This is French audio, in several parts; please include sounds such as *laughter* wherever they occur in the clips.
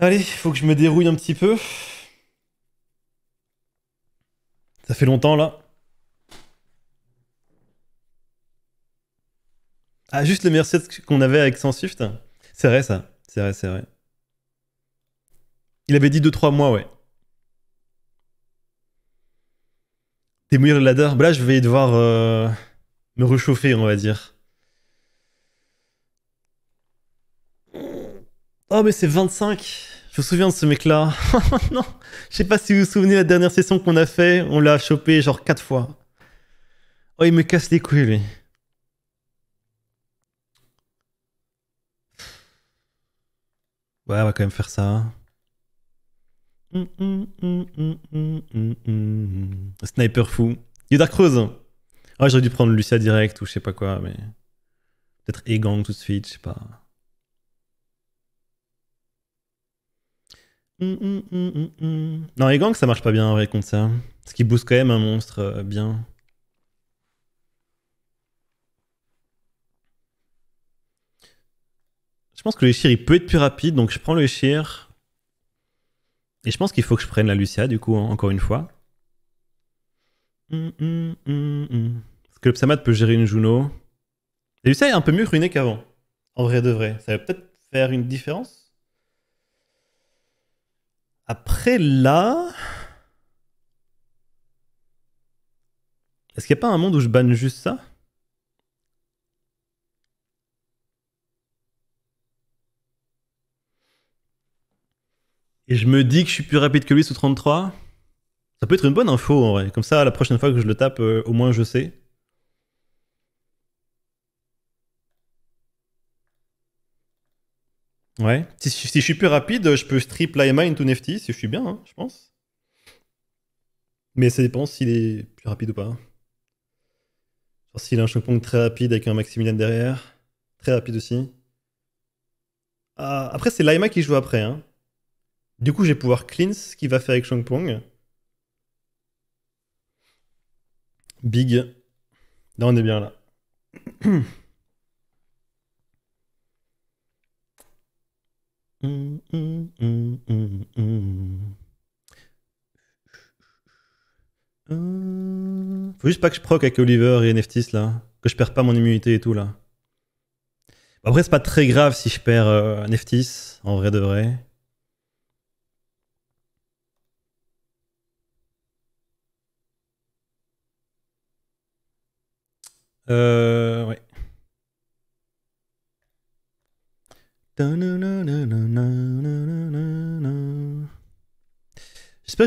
Allez, faut que je me dérouille un petit peu. Ça fait longtemps là. Ah, juste le meilleur qu'on avait avec Swift. C'est vrai ça. C'est vrai, c'est vrai. Il avait dit 2-3 mois, ouais. Démouiller le ladder. Bah là, je vais devoir euh, me réchauffer, on va dire. Oh, mais c'est 25 Je me souviens de ce mec-là. *laughs* non Je sais pas si vous vous souvenez la dernière session qu'on a fait, on l'a chopé genre 4 fois. Oh, il me casse les couilles, lui. Ouais, on va quand même faire ça. Sniper fou. Yoda Cruz Ah, j'aurais dû prendre Lucia direct ou je sais pas quoi, mais... Peut-être Egang tout de suite, je sais pas. Mm, mm, mm, non, les gangs, ça marche pas bien en vrai contre ça. Ce qui booste quand même un monstre euh, bien. Je pense que le Sheer il peut être plus rapide, donc je prends le Et je pense qu'il faut que je prenne la Lucia, du coup, hein, encore une fois. Parce que le Psamat peut gérer une Juno. La Lucia est un peu mieux ruinée qu'avant. En vrai de vrai. Ça va peut-être faire une différence après là. Est-ce qu'il n'y a pas un monde où je banne juste ça Et je me dis que je suis plus rapide que lui sous 33 Ça peut être une bonne info en vrai. Comme ça, la prochaine fois que je le tape, euh, au moins je sais. Ouais. Si, je suis plus rapide, je peux strip l'IMA into Nefty si je suis bien, hein, je pense. Mais ça dépend s'il est plus rapide ou pas. s'il a un Shangpong très rapide avec un Maximilian derrière. Très rapide aussi. Ah, après, c'est l'AIMA qui joue après. Hein. Du coup, je vais pouvoir cleanse ce qu'il va faire avec Shangpong. Big. Là, on est bien là. *clears throat* Faut juste pas que je proc avec Oliver et Neftis là. Que je perds pas mon immunité et tout là. Après, c'est pas très grave si je perds euh, Neftis, en vrai de vrai. Euh, ouais. J'espère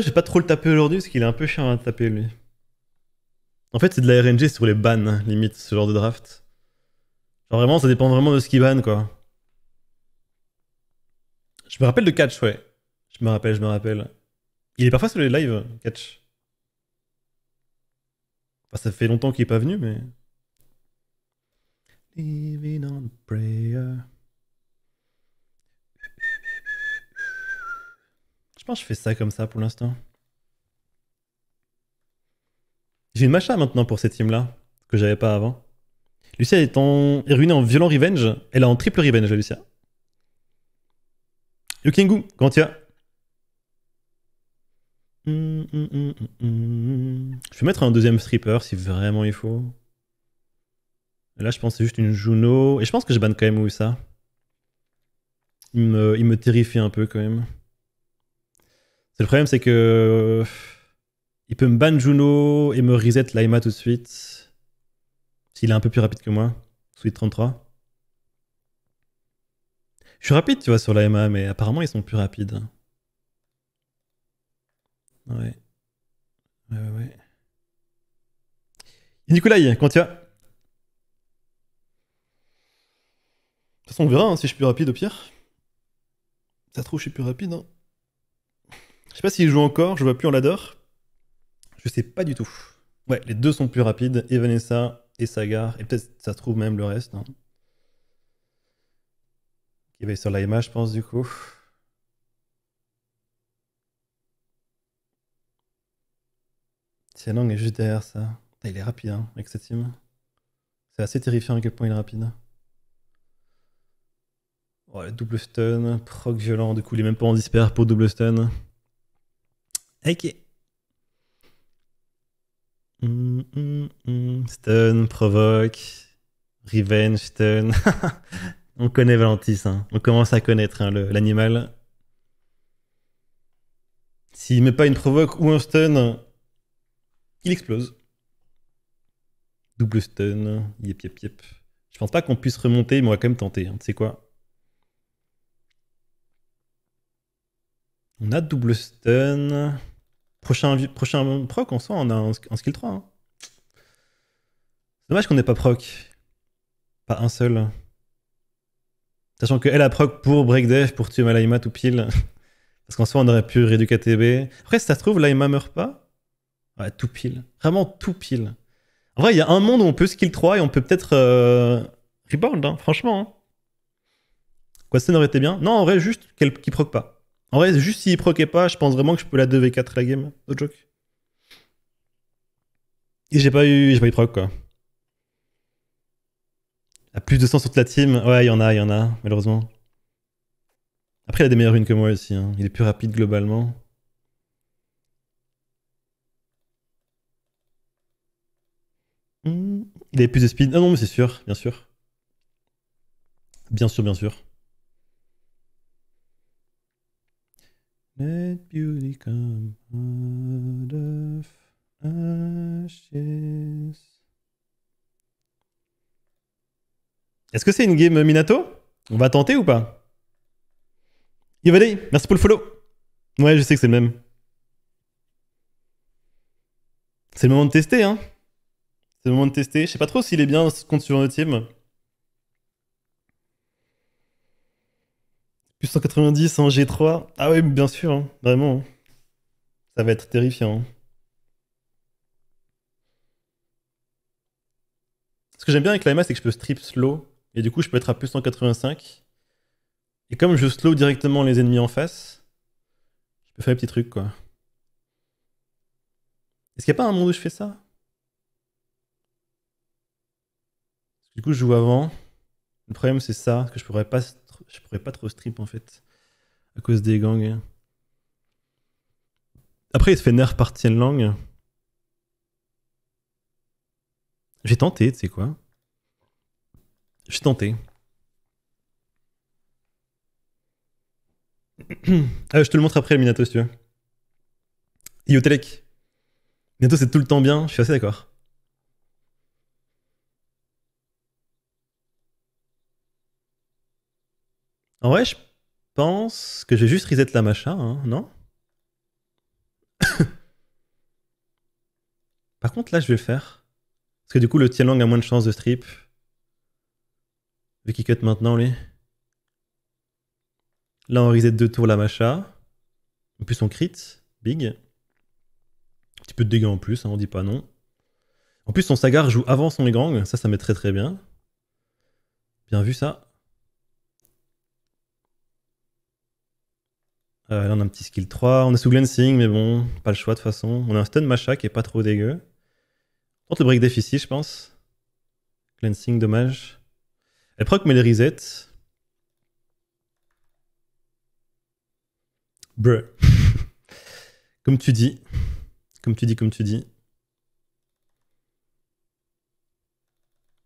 que je vais pas trop le taper aujourd'hui parce qu'il est un peu chiant à taper lui. En fait, c'est de la RNG sur les ban hein, limite, ce genre de draft. Genre vraiment, ça dépend vraiment de ce qu'il ban quoi. Je me rappelle de Catch, ouais. Je me rappelle, je me rappelle. Il est parfois sur les lives, Catch. Enfin, ça fait longtemps qu'il est pas venu, mais. Living on prayer. Je pense que je fais ça comme ça pour l'instant. J'ai une macha maintenant pour cette team-là, que j'avais pas avant. Lucia est, est ruinée en violent revenge. Elle est en triple revenge, Lucia. Yukingu, quand tu as je vais mettre un deuxième stripper si vraiment il faut. Là, je pense que c'est juste une Juno. Et je pense que je banne quand même ça. il me terrifie un peu quand même le problème, c'est que. Il peut me ban Juno et me reset Laima tout de suite. S'il est un peu plus rapide que moi. Suite 33. Je suis rapide, tu vois, sur Laima, mais apparemment ils sont plus rapides. Ouais. Ouais, ouais, ouais. Nicolai, quand tu as. De toute façon, on verra hein, si je suis plus rapide au pire. Ça trouve, je suis plus rapide. Hein. Je sais pas s'il joue encore, je vois plus on l'adore, Je sais pas du tout. Ouais, les deux sont plus rapides, et et Sagar, et peut-être ça se trouve même le reste. non hein. Qui va sur l'IMA, je pense, du coup. Tianang est juste derrière ça. Ah, il est rapide hein, avec cette team. C'est assez terrifiant à quel point il est rapide. Oh, double stun, proc violent, du coup il est même pas en disper pour double stun. Ok. Mm, mm, mm. Stun, provoque, revenge, stun. *laughs* on connaît Valentis, hein. on commence à connaître hein, l'animal. S'il met pas une provoque ou un stun, il explose. Double stun, yep yep yep. Je pense pas qu'on puisse remonter, mais on va quand même tenter. Hein. Tu sais quoi On a double stun. Prochain, prochain proc, en soit, on a un, skill 3. Hein. C'est Dommage qu'on n'ait pas proc. Pas un seul. Sachant que elle a proc pour breakdev, pour tuer ma tout pile. *laughs* Parce qu'en soit on aurait pu réduire KTB. Après, si ça se trouve, Laima meurt pas. Ouais, tout pile. Vraiment tout pile. En vrai, il y a un monde où on peut skill 3 et on peut peut-être euh, rebound, hein, franchement. Hein. aurait été bien. Non, en vrai, juste qu'elle qui proc pas. En vrai, juste s'il proquait pas, je pense vraiment que je peux la 2v4 la game. No joke. Et j'ai pas eu, j'ai pas eu proc quoi. a plus de sens sur toute la team. Ouais, il y en a, il y en a, malheureusement. Après, il a des meilleures runes que moi aussi. Hein. Il est plus rapide globalement. Hmm. Il avait plus de speed. Ah non, mais c'est sûr, bien sûr. Bien sûr, bien sûr. Est-ce que c'est une game Minato On va tenter ou pas merci pour le follow. Ouais, je sais que c'est le même. C'est le moment de tester, hein. C'est le moment de tester. Je sais pas trop s'il est bien compte sur notre team. Plus 190 en G3. Ah oui, bien sûr, hein, vraiment. Hein. Ça va être terrifiant. Hein. Ce que j'aime bien avec l'AMA, c'est que je peux strip slow. Et du coup, je peux être à plus 185. Et comme je slow directement les ennemis en face, je peux faire des petits trucs, quoi. Est-ce qu'il n'y a pas un monde où je fais ça Du coup, je joue avant. Le problème, c'est ça, que je pourrais pas je pourrais pas trop strip en fait. À cause des gangs. Après, il se fait nerf par Tien Lang. J'ai tenté, tu sais quoi. J'ai tenté. *clears throat* ah, je te le montre après, Minato, si tu veux. Telek. Minato, c'est tout le temps bien, je suis assez d'accord. En vrai, je pense que j'ai juste reset la macha, hein, non *coughs* Par contre, là, je vais faire. Parce que du coup, le Tianlong a moins de chance de strip. Vu qu'il cut maintenant, lui. Là, on reset deux tours la macha. En plus, on crit. Big. Un petit peu de dégâts en plus, hein, on dit pas non. En plus, son Sagar joue avant son Egrang. Ça, ça met très très bien. Bien vu, ça. Euh, là, on a un petit skill 3. On est sous glancing, mais bon, pas le choix de toute façon. On a un stun Macha qui est pas trop dégueu. Tente le break déficit, je pense. Glancing, dommage. Elle proc, mais les reset. Bruh. *laughs* comme tu dis. Comme tu dis, comme tu dis.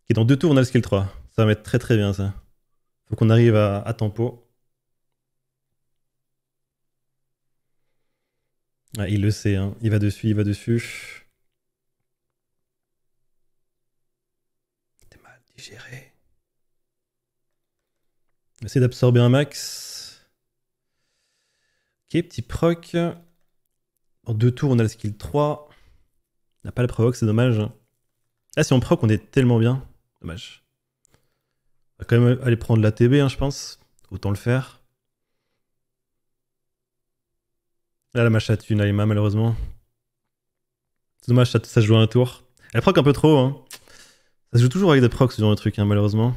Et dans deux tours, on a le skill 3. Ça va être très très bien ça. Faut qu'on arrive à tempo. Ah, il le sait, hein. il va dessus, il va dessus. T'es mal digéré. Essaye d'absorber un max. Ok, petit proc. En deux tours, on a le skill 3. On n'a pas le provoque, c'est dommage. Là, hein. ah, si on proc, on est tellement bien. Dommage. On va quand même aller prendre la TB, hein, je pense. Autant le faire. Là, la match une Naïma, malheureusement. C'est dommage, ça, joue un tour. Elle proc un peu trop, hein. Ça se joue toujours avec des procs, ce genre de truc, hein, malheureusement.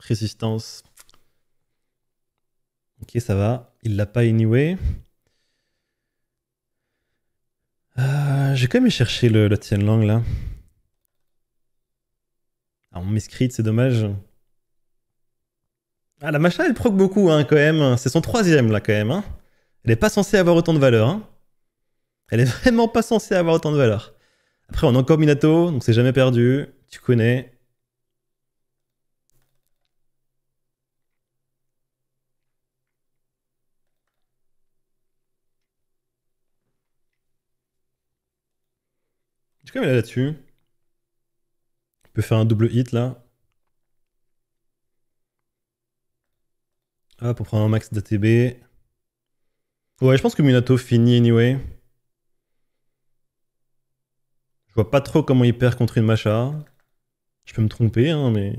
Résistance. Ok, ça va. Il l'a pas anyway. Euh, J'ai quand même cherché le, la tienne langue, là. Alors, on c'est dommage. Ah, la macha, elle proc beaucoup, hein, quand même. C'est son troisième, là, quand même, elle n'est pas censée avoir autant de valeur. Hein. Elle est *laughs* vraiment pas censée avoir autant de valeur. Après, on a encore Minato, donc c'est jamais perdu. Tu connais. Je suis quand même là-dessus. On peut faire un double hit là. Hop, ah, pour prendre un max d'ATB. Ouais, je pense que Minato finit anyway. Je vois pas trop comment il perd contre une Macha. Je peux me tromper, hein, mais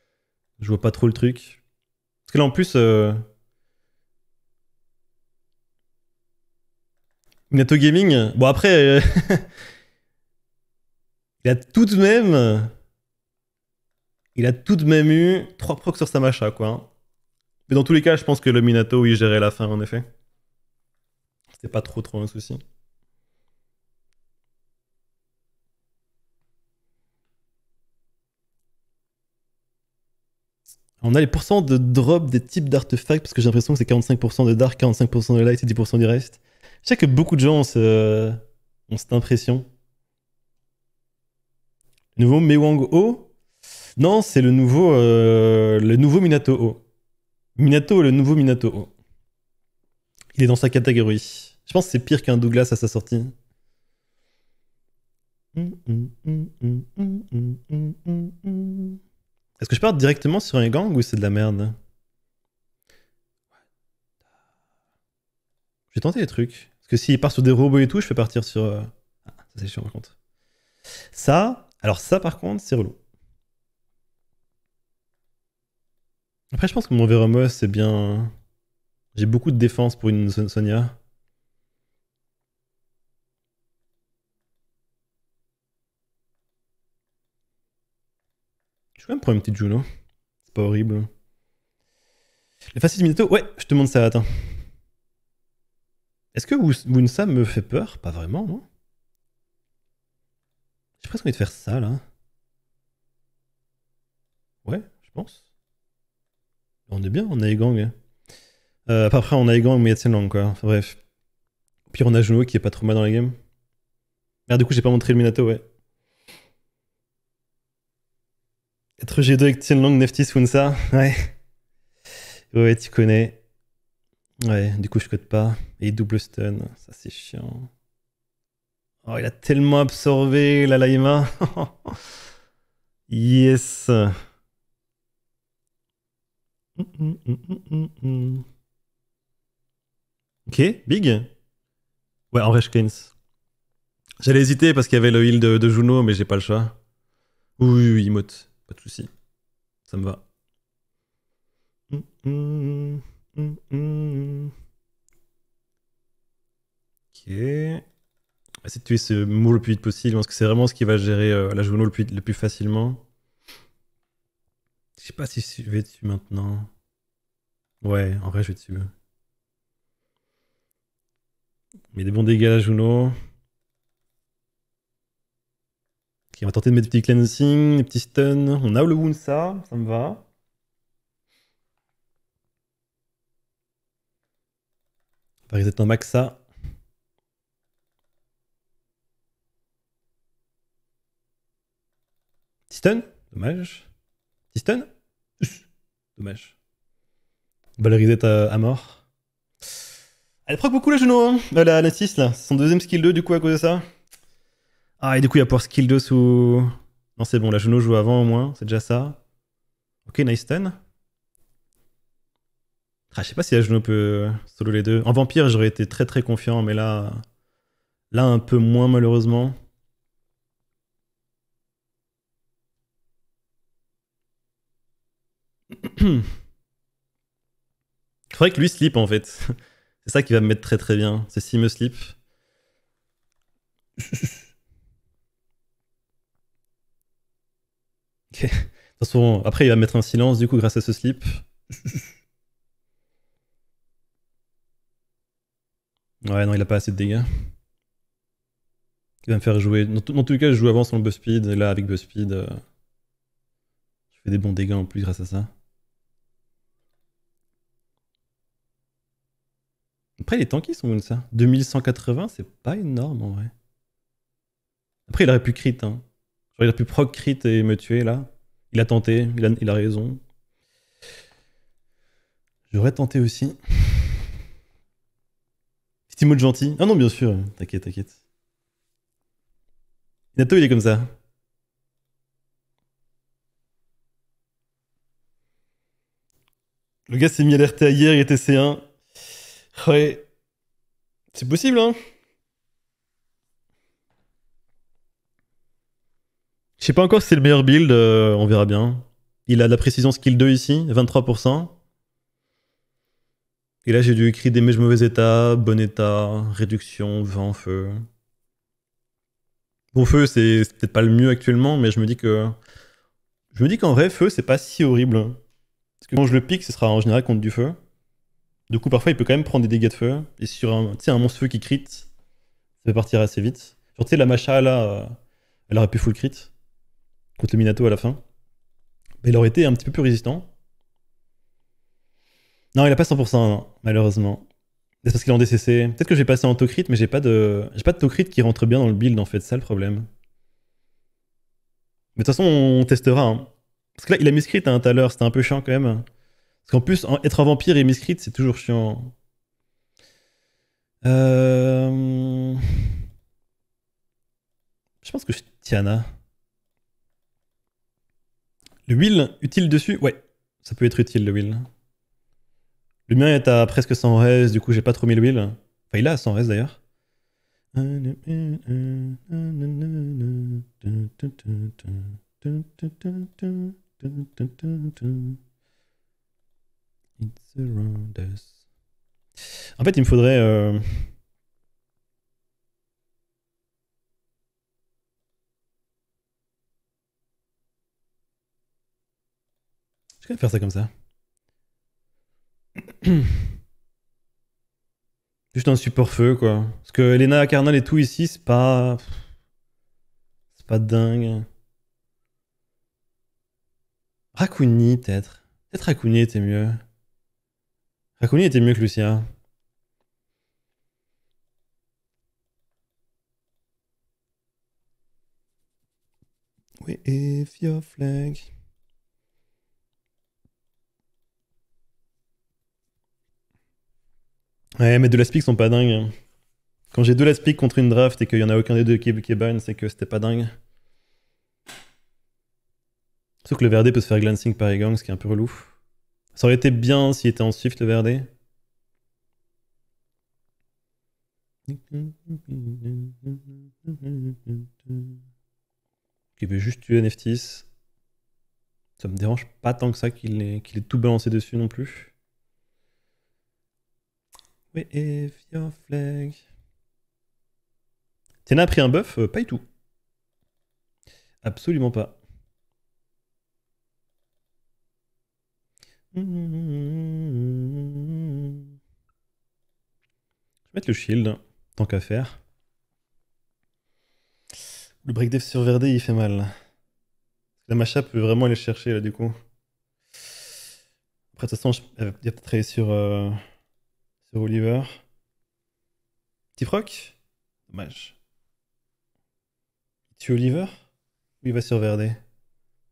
*laughs* je vois pas trop le truc. Parce que là, en plus, euh, Minato Gaming, bon après, euh, *laughs* il a tout de même, il a tout de même eu 3 procs sur sa macha, quoi. Mais dans tous les cas, je pense que le Minato, il gérait la fin, en effet. C'est pas trop trop un souci. On a les pourcents de drop des types d'artefacts, parce que j'ai l'impression que c'est 45% de dark, 45% de light et 10% du reste. Je sais que beaucoup de gens ont, cette impression. nouveau Mewang O Non, c'est le nouveau euh, le nouveau Minato O. Minato, le nouveau Minato O. Il est dans sa catégorie. Je pense que c'est pire qu'un Douglas à sa sortie. Est-ce que je pars directement sur un gang ou c'est de la merde Je vais tenter des trucs. Parce que s'il part sur des robots et tout, je fais partir sur. Euh, ah, ça c'est chiant par contre. Ça, alors ça par contre, c'est relou. Après, je pense que mon Veromos c'est bien. J'ai beaucoup de défense pour une Sonia. Je vais quand même prendre un petit Juno. C'est pas horrible. Hein. Les faciles de Minato Ouais, je te demande ça, attends. Est-ce que Wunsa me fait peur Pas vraiment, non J'ai presque envie de faire ça, là. Ouais, je pense. On est bien, on a les gangs. Hein. Euh, après, on a les gangs, mais il y quoi. bref. pire, on a Juno qui est pas trop mal dans la game. Merde, du coup, j'ai pas montré le Minato, ouais. être G2 avec Tianlong, Neftis, Wunsa, Ouais. Ouais, tu connais. Ouais, du coup, je code pas. Et double stun, ça c'est chiant. Oh, il a tellement absorbé la Laima. *laughs* yes. ok, big. Ouais, en je Cleanse. J'allais hésiter parce qu'il y avait le heal de, Juno, mais j'ai pas le choix. Oui, oui, oui, pas de souci. Ça me va. ok. Essayez de tuer ce mot le plus vite possible. parce que c'est vraiment ce qui va gérer euh, la journée le plus, le plus facilement. Je sais pas si je vais dessus maintenant. Ouais, en vrai, je vais dessus. Mais des bons dégâts à Juno. on va tenter de mettre des petits cleansing, des petits stun. On a le wound ça, ça me va. On va reset en max ça. stun Dommage. Petit stun Dommage. On va le reset à, mort. Elle proc beaucoup la genou, hein, euh, la, la là. C'est son deuxième skill 2 du coup à cause de ça. Ah, et du coup, il y a pour skill 2 sous. Non, c'est bon, la Juno joue avant au moins, c'est déjà ça. Ok, nice turn. Ah, je sais pas si la Juno peut solo les deux. En vampire, j'aurais été très très confiant, mais là. Là, un peu moins malheureusement. *clears throat* faudrait que lui slip en fait. *laughs* C'est ça qui va me mettre très très bien. C'est s'il me slip. après, il va mettre un silence, du coup, grâce à ce slip. *laughs* ouais, non, il a pas assez de dégâts. Il va me faire jouer. Dans, tout tous cas, je joue avant sans le Buzz speed. Et là, avec Buzz speed, euh, je fais des bons dégâts en plus grâce à ça. Après, les ils sont ça. 2180, c'est pas énorme en vrai. Après, il aurait pu crit, hein. J'aurais pu proc crit et me tuer là. Il a tenté, il a, raison. J'aurais tenté aussi. Petit mot de gentil. Ah non, bien sûr, t'inquiète, t'inquiète. Nato, il est comme ça. Le gars s'est mis à l'RTA hier, il était C1. Ouais. C'est possible, hein Je sais pas encore si c'est le meilleur build, euh, on verra bien. Il a de la précision skill 2 ici, 23%. Et là, j'ai dû écrire des mauvais état, bon état, réduction, vent, feu. Bon, feu, c'est peut-être pas le mieux actuellement, mais je me dis que. Je me dis qu'en vrai, feu, c'est pas si horrible. Parce que quand je le pique, ce sera en général contre du feu. Du coup, parfois, il peut quand même prendre des dégâts de feu. Et sur un, un monstre feu qui crit, ça peut partir assez vite. Genre, tu sais, la Macha, là, euh, elle aurait pu full crit contre le Minato à la fin, mais il aurait été un petit peu plus résistant. Non, il a pas 100%, hein, malheureusement. C'est parce qu'il est en DCC. Peut-être que j'ai passé en Tocrit, mais j'ai pas de j'ai pas de Tocrit qui rentre bien dans le build en fait, ça le problème. Mais de toute façon, on testera. Hein. Parce que là, il a miscrit hein, tout à l'heure, c'était un peu chiant quand même. Parce qu'en plus, être un vampire et miscrit, c'est toujours chiant. Euh, je pense que je suis Tiana huile utile dessus Ouais, ça peut être utile le huile. Le mien est à presque sans res, du coup j'ai pas trop mis le Enfin, il a 100 res d'ailleurs. En fait, il me faudrait. Euh, Je vais faire ça comme ça. *clears throat* Juste un support feu, quoi. Parce que Elena Carnal et tout ici, c'est pas. C'est pas dingue. Rakuni peut-être. Peut-être Rakuni était mieux. Rakuni était mieux que Lucia. Oui, et your flag. Ouais, mais deux last picks sont pas dingues. Hein. Quand j'ai deux last picks contre une draft et qu'il y en a aucun des deux qui est, c'est que c'était pas dingue. Sauf que le Verde peut se faire glancing par Egang, ce qui est un peu relou. Ça aurait été bien s'il était en Swift, le Verde. Il veut juste tuer Neftis. Ça me dérange pas tant que ça qu'il est, est tout balancé dessus non plus. Wave your flag. Tena a pris un buff euh, Pas du tout. Absolument pas. Je vais mettre le shield, hein, tant qu'à faire. Le break sur Verde, il fait mal. La Macha peut vraiment aller chercher là du coup. Après, de toute façon, je... peut-être sur. Euh, Oliver. Petit proc Dommage. tu Oliver il va sur Verdé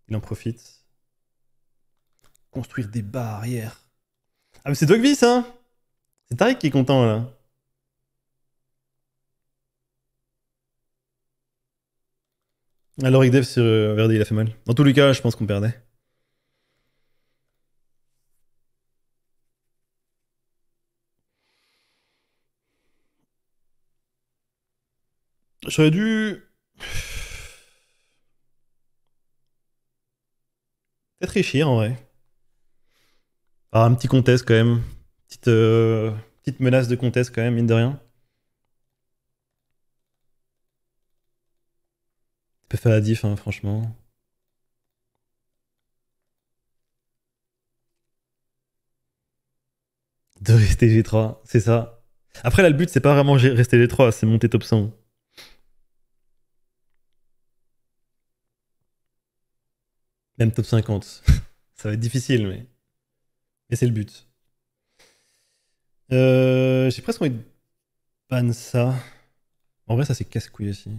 Il en profite. Construire des barrières. Ah mais c'est Dogvis hein C'est Tariq qui est content là. Alors Dev sur euh, Verdé il a fait mal. Dans tous les cas je pense qu'on perdait. J'aurais dû... Peut-être réfléchir en vrai. Ah, un petit Comtesse, quand même. Petite, euh, petite menace de Comtesse, quand même, mine de rien. Tu peux faire la hein, franchement. De rester G3, c'est ça. Après là, le but c'est pas vraiment rester G3, c'est monter top 100. Même top 50. *laughs* Ça va être difficile, mais, mais c'est le but. Euh, j'ai presque envie de ban ça. En vrai, ça c'est casse-couille aussi.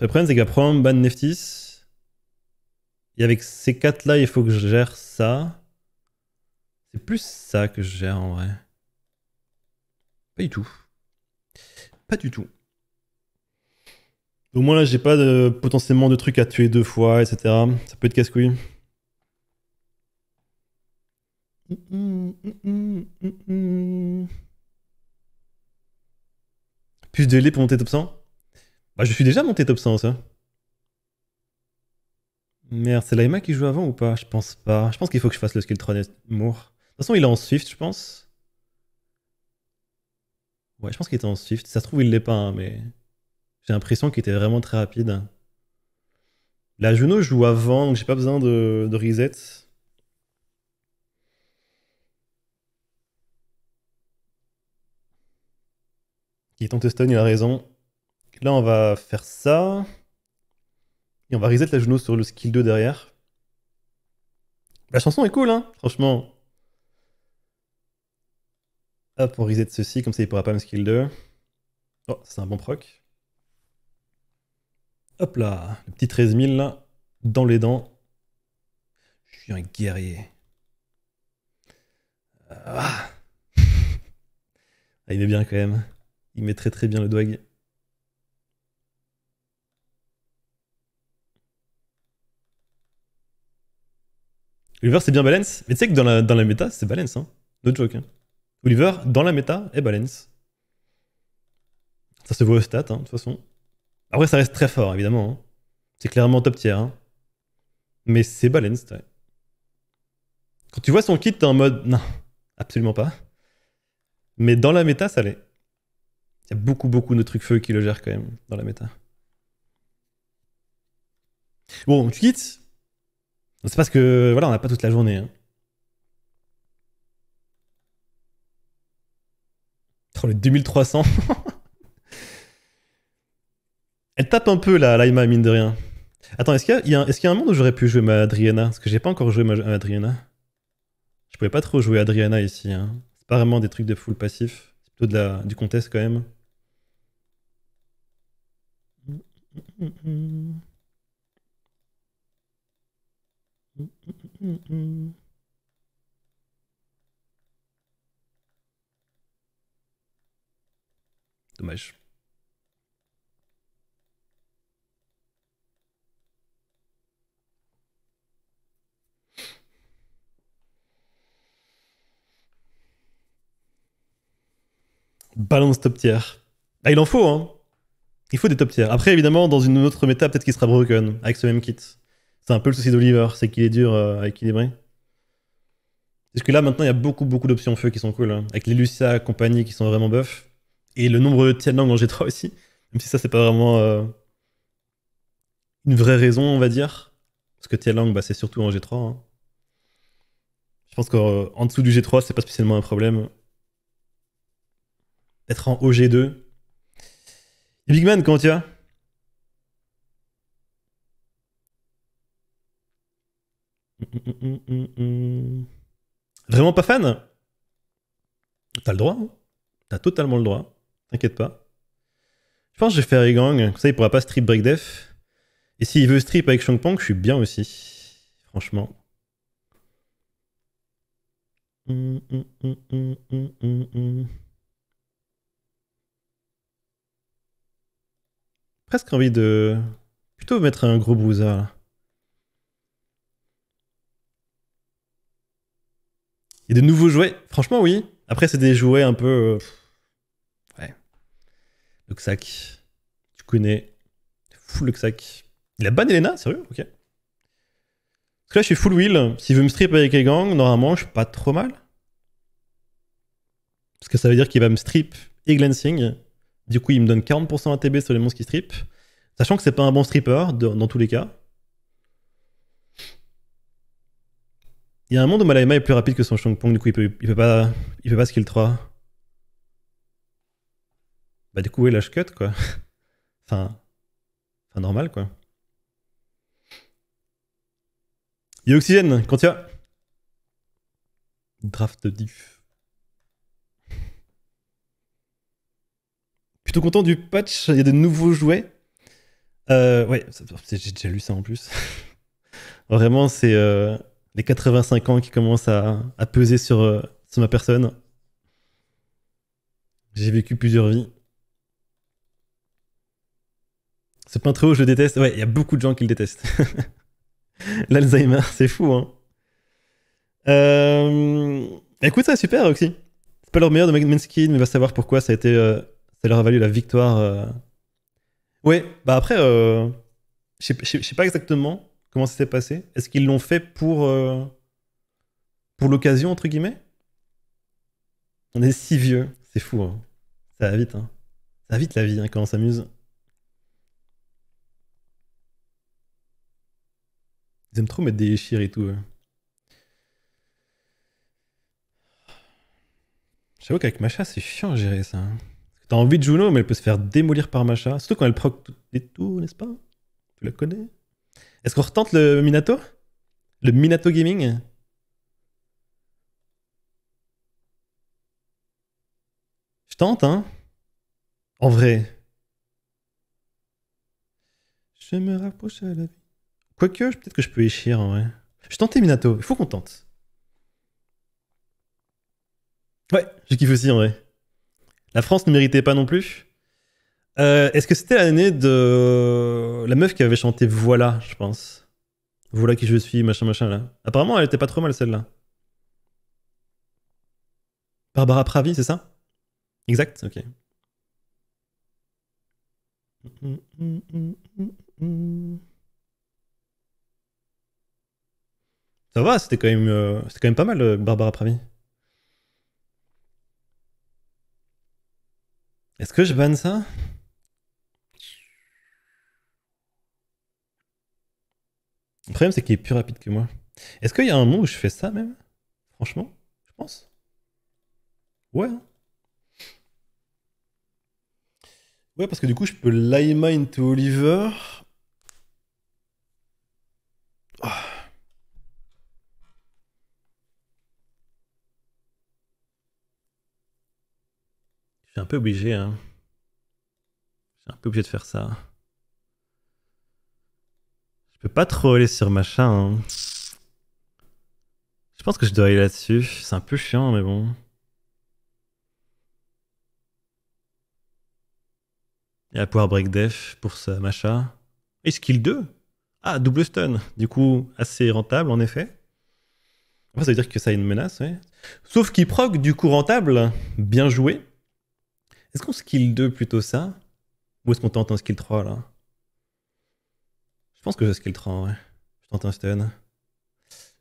Le problème, c'est qu'à on ban Neftis. Et avec ces quatre là, il faut que je gère ça. C'est plus ça que je gère en vrai. Pas du tout. Pas du tout. Au moins là, j'ai pas de, potentiellement de trucs à tuer deux fois, etc. Ça peut être casse-couille. Plus de lait pour monter top 100 Bah, je suis déjà monté top 100, ça. Merde, c'est l'AIMA qui joue avant ou pas Je pense pas. Je pense qu'il faut que je fasse le skill 3 Moore. De toute façon, il est en Swift, je pense. Ouais, je pense qu'il était en Swift. Ça se trouve, il l'est pas, hein, mais. J'ai l'impression qu'il était vraiment très rapide. La Juno joue avant, donc j'ai pas besoin de, de reset. Il tente stun, il a raison. Là, on va faire ça. Et on va reset la Juno sur le skill 2 derrière. La chanson est cool, hein, franchement. Hop, on reset ceci, comme ça il pourra pas me skill 2. Oh, c'est un bon proc. Hop là, le petit 13 000 là, dans les dents. Je suis un guerrier. Ah. Ah, il met bien quand même. Il met très très bien le doug. Oliver, c'est bien balance. Mais tu sais que dans la, dans la méta, c'est balance. Hein. No joke. Hein. Oliver, dans la méta, est balance. Ça se voit au stat, hein, de toute façon. Après, ça reste très fort, évidemment. Hein. C'est clairement top tier. Hein. Mais c'est balanced, Quand tu vois son kit, t'es en mode non, absolument pas. Mais dans la méta, ça l'est. Il y a beaucoup, beaucoup de trucs feu qui le gèrent quand même dans la méta. Bon, tu quittes. C'est parce que voilà, on n'a pas toute la journée. Hein. Oh, 2300. *laughs* Elle tape un peu la Laima, mine de rien. Attends, est-ce qu'il y, a un monde où j'aurais pu jouer ma Adriana Parce que j'ai pas encore joué ma Adriana. Je pouvais pas trop jouer Adriana ici. Hein. C'est pas vraiment des trucs de full passif. C'est plutôt la, du contest quand même. Dommage. Balance top tiers, ah, il en faut, hein. Il faut des top tiers. Après, évidemment, dans une autre méta, peut-être qu'il sera broken avec ce même kit. C'est un peu le souci d'Oliver, c'est qu'il est dur euh, à équilibrer. Parce que là, maintenant, il y a beaucoup, beaucoup d'options feu qui sont cool. Hein. Avec les Lucia, compagnie qui sont vraiment buff. Et le nombre de Tianlang en G3 aussi. Même si ça, c'est pas vraiment euh, une vraie raison, on va dire. Parce que Tianlang, bah, c'est surtout en G3. Hein. Je pense qu'en euh, dessous du G3, c'est pas spécialement un problème. Être en OG2. BigMan, Big Man, comment tu vas Vraiment pas fan T'as le droit, hein. T'as totalement le droit, t'inquiète pas. Je pense que je vais faire rigang, comme ça il pourra pas strip break def. Et s'il veut strip avec Shang je suis bien aussi. Franchement. Hum, hum, hum, presque envie de plutôt mettre un gros bruisard Là. Il y a de nouveaux jouets, franchement oui. Après c'est des jouets un peu... Euh, ouais. Le sac, tu connais. Full le Il a ban Elena, sérieux Ok. Parce que là je suis full wheel. S'il veut me strip avec les gangs, normalement je suis pas trop mal. Parce que ça veut dire qu'il va me strip et glancing. Du coup, il me donne 40% ATB sur les monstres qui strip. Sachant que c'est pas un bon stripper, dans tous les cas. Il y a un monde où Malaima est plus rapide que son Shangpong, du coup, il peut, il peut pas, il peut pas skill 3. Bah, du coup, là lâche cut, quoi. *laughs* enfin, enfin, normal, quoi. Il y a Oxygène, quand il y Draft diff. content du patch. Il y a de nouveaux jouets. Euh, ouais, j'ai déjà lu ça en plus. *laughs* Vraiment, c'est euh, les 85 ans qui commencent à, peser sur, euh, sur ma personne. J'ai vécu plusieurs vies. Ce peintre je le déteste. Ouais, il y a beaucoup de gens qui le détestent. *laughs* L'Alzheimer, c'est fou, hein. Écoute, ça super aussi. C'est pas leur meilleur de Manskin, mais va savoir pourquoi ça a été ça leur a valu la victoire. Euh. Ouais, bah après, euh, je sais- pas exactement comment ça s'est passé. Est-ce qu'ils l'ont fait pour, euh, pour l'occasion, entre guillemets On est si vieux, c'est fou. Hein. Ça va vite, hein. Ça va vite la vie hein, quand on s'amuse. Ils aiment trop mettre des chires et tout. J'avoue qu'avec Macha, c'est chiant à gérer ça. Hein. T'as envie de Juno, mais elle peut se faire démolir par Macha. Surtout quand elle proc des tours, n'est-ce pas Tu la connais Est-ce qu'on retente le Minato Le Minato Gaming Je tente, hein En vrai. Je me rapproche à la vie. Quoique, peut-être que je peux échir en vrai. Je tentais Minato, il faut qu'on tente. Ouais, je kiffe aussi en vrai. La France ne méritait pas non plus. Euh, est-ce que c'était l'année de la meuf qui avait chanté Voilà, je pense. Voilà qui je suis, machin, machin, là. Apparemment, elle était pas trop mal, celle-là. Barbara Pravi, c'est ça Exact Ok. Ça va, c'était quand, euh, quand même pas mal, euh, Barbara Pravi. Est-ce que je banne ça Le problème, c'est qu'il est plus rapide que moi. Est-ce qu'il y a un moment où je fais ça même Franchement, je pense. Ouais. Hein. ouais, parce que du coup, je peux mine into Oliver. Ah. suis un peu obligé, hein. Je suis un peu obligé de faire ça. Je peux pas trop aller sur machin. Hein. Je pense que je dois aller là-dessus. C'est un peu chiant, mais bon. Et à pouvoir break def pour ce machin. Et skill 2 Ah, double stun. Du coup, assez rentable en effet. ça veut dire que ça a une menace, oui. Sauf qu'il proc, du coup rentable. Bien joué. Est-ce qu'on skill 2 plutôt ça Ou est-ce qu'on tente un skill 3 là Je pense que je skill 3 ouais. Je tente un stun.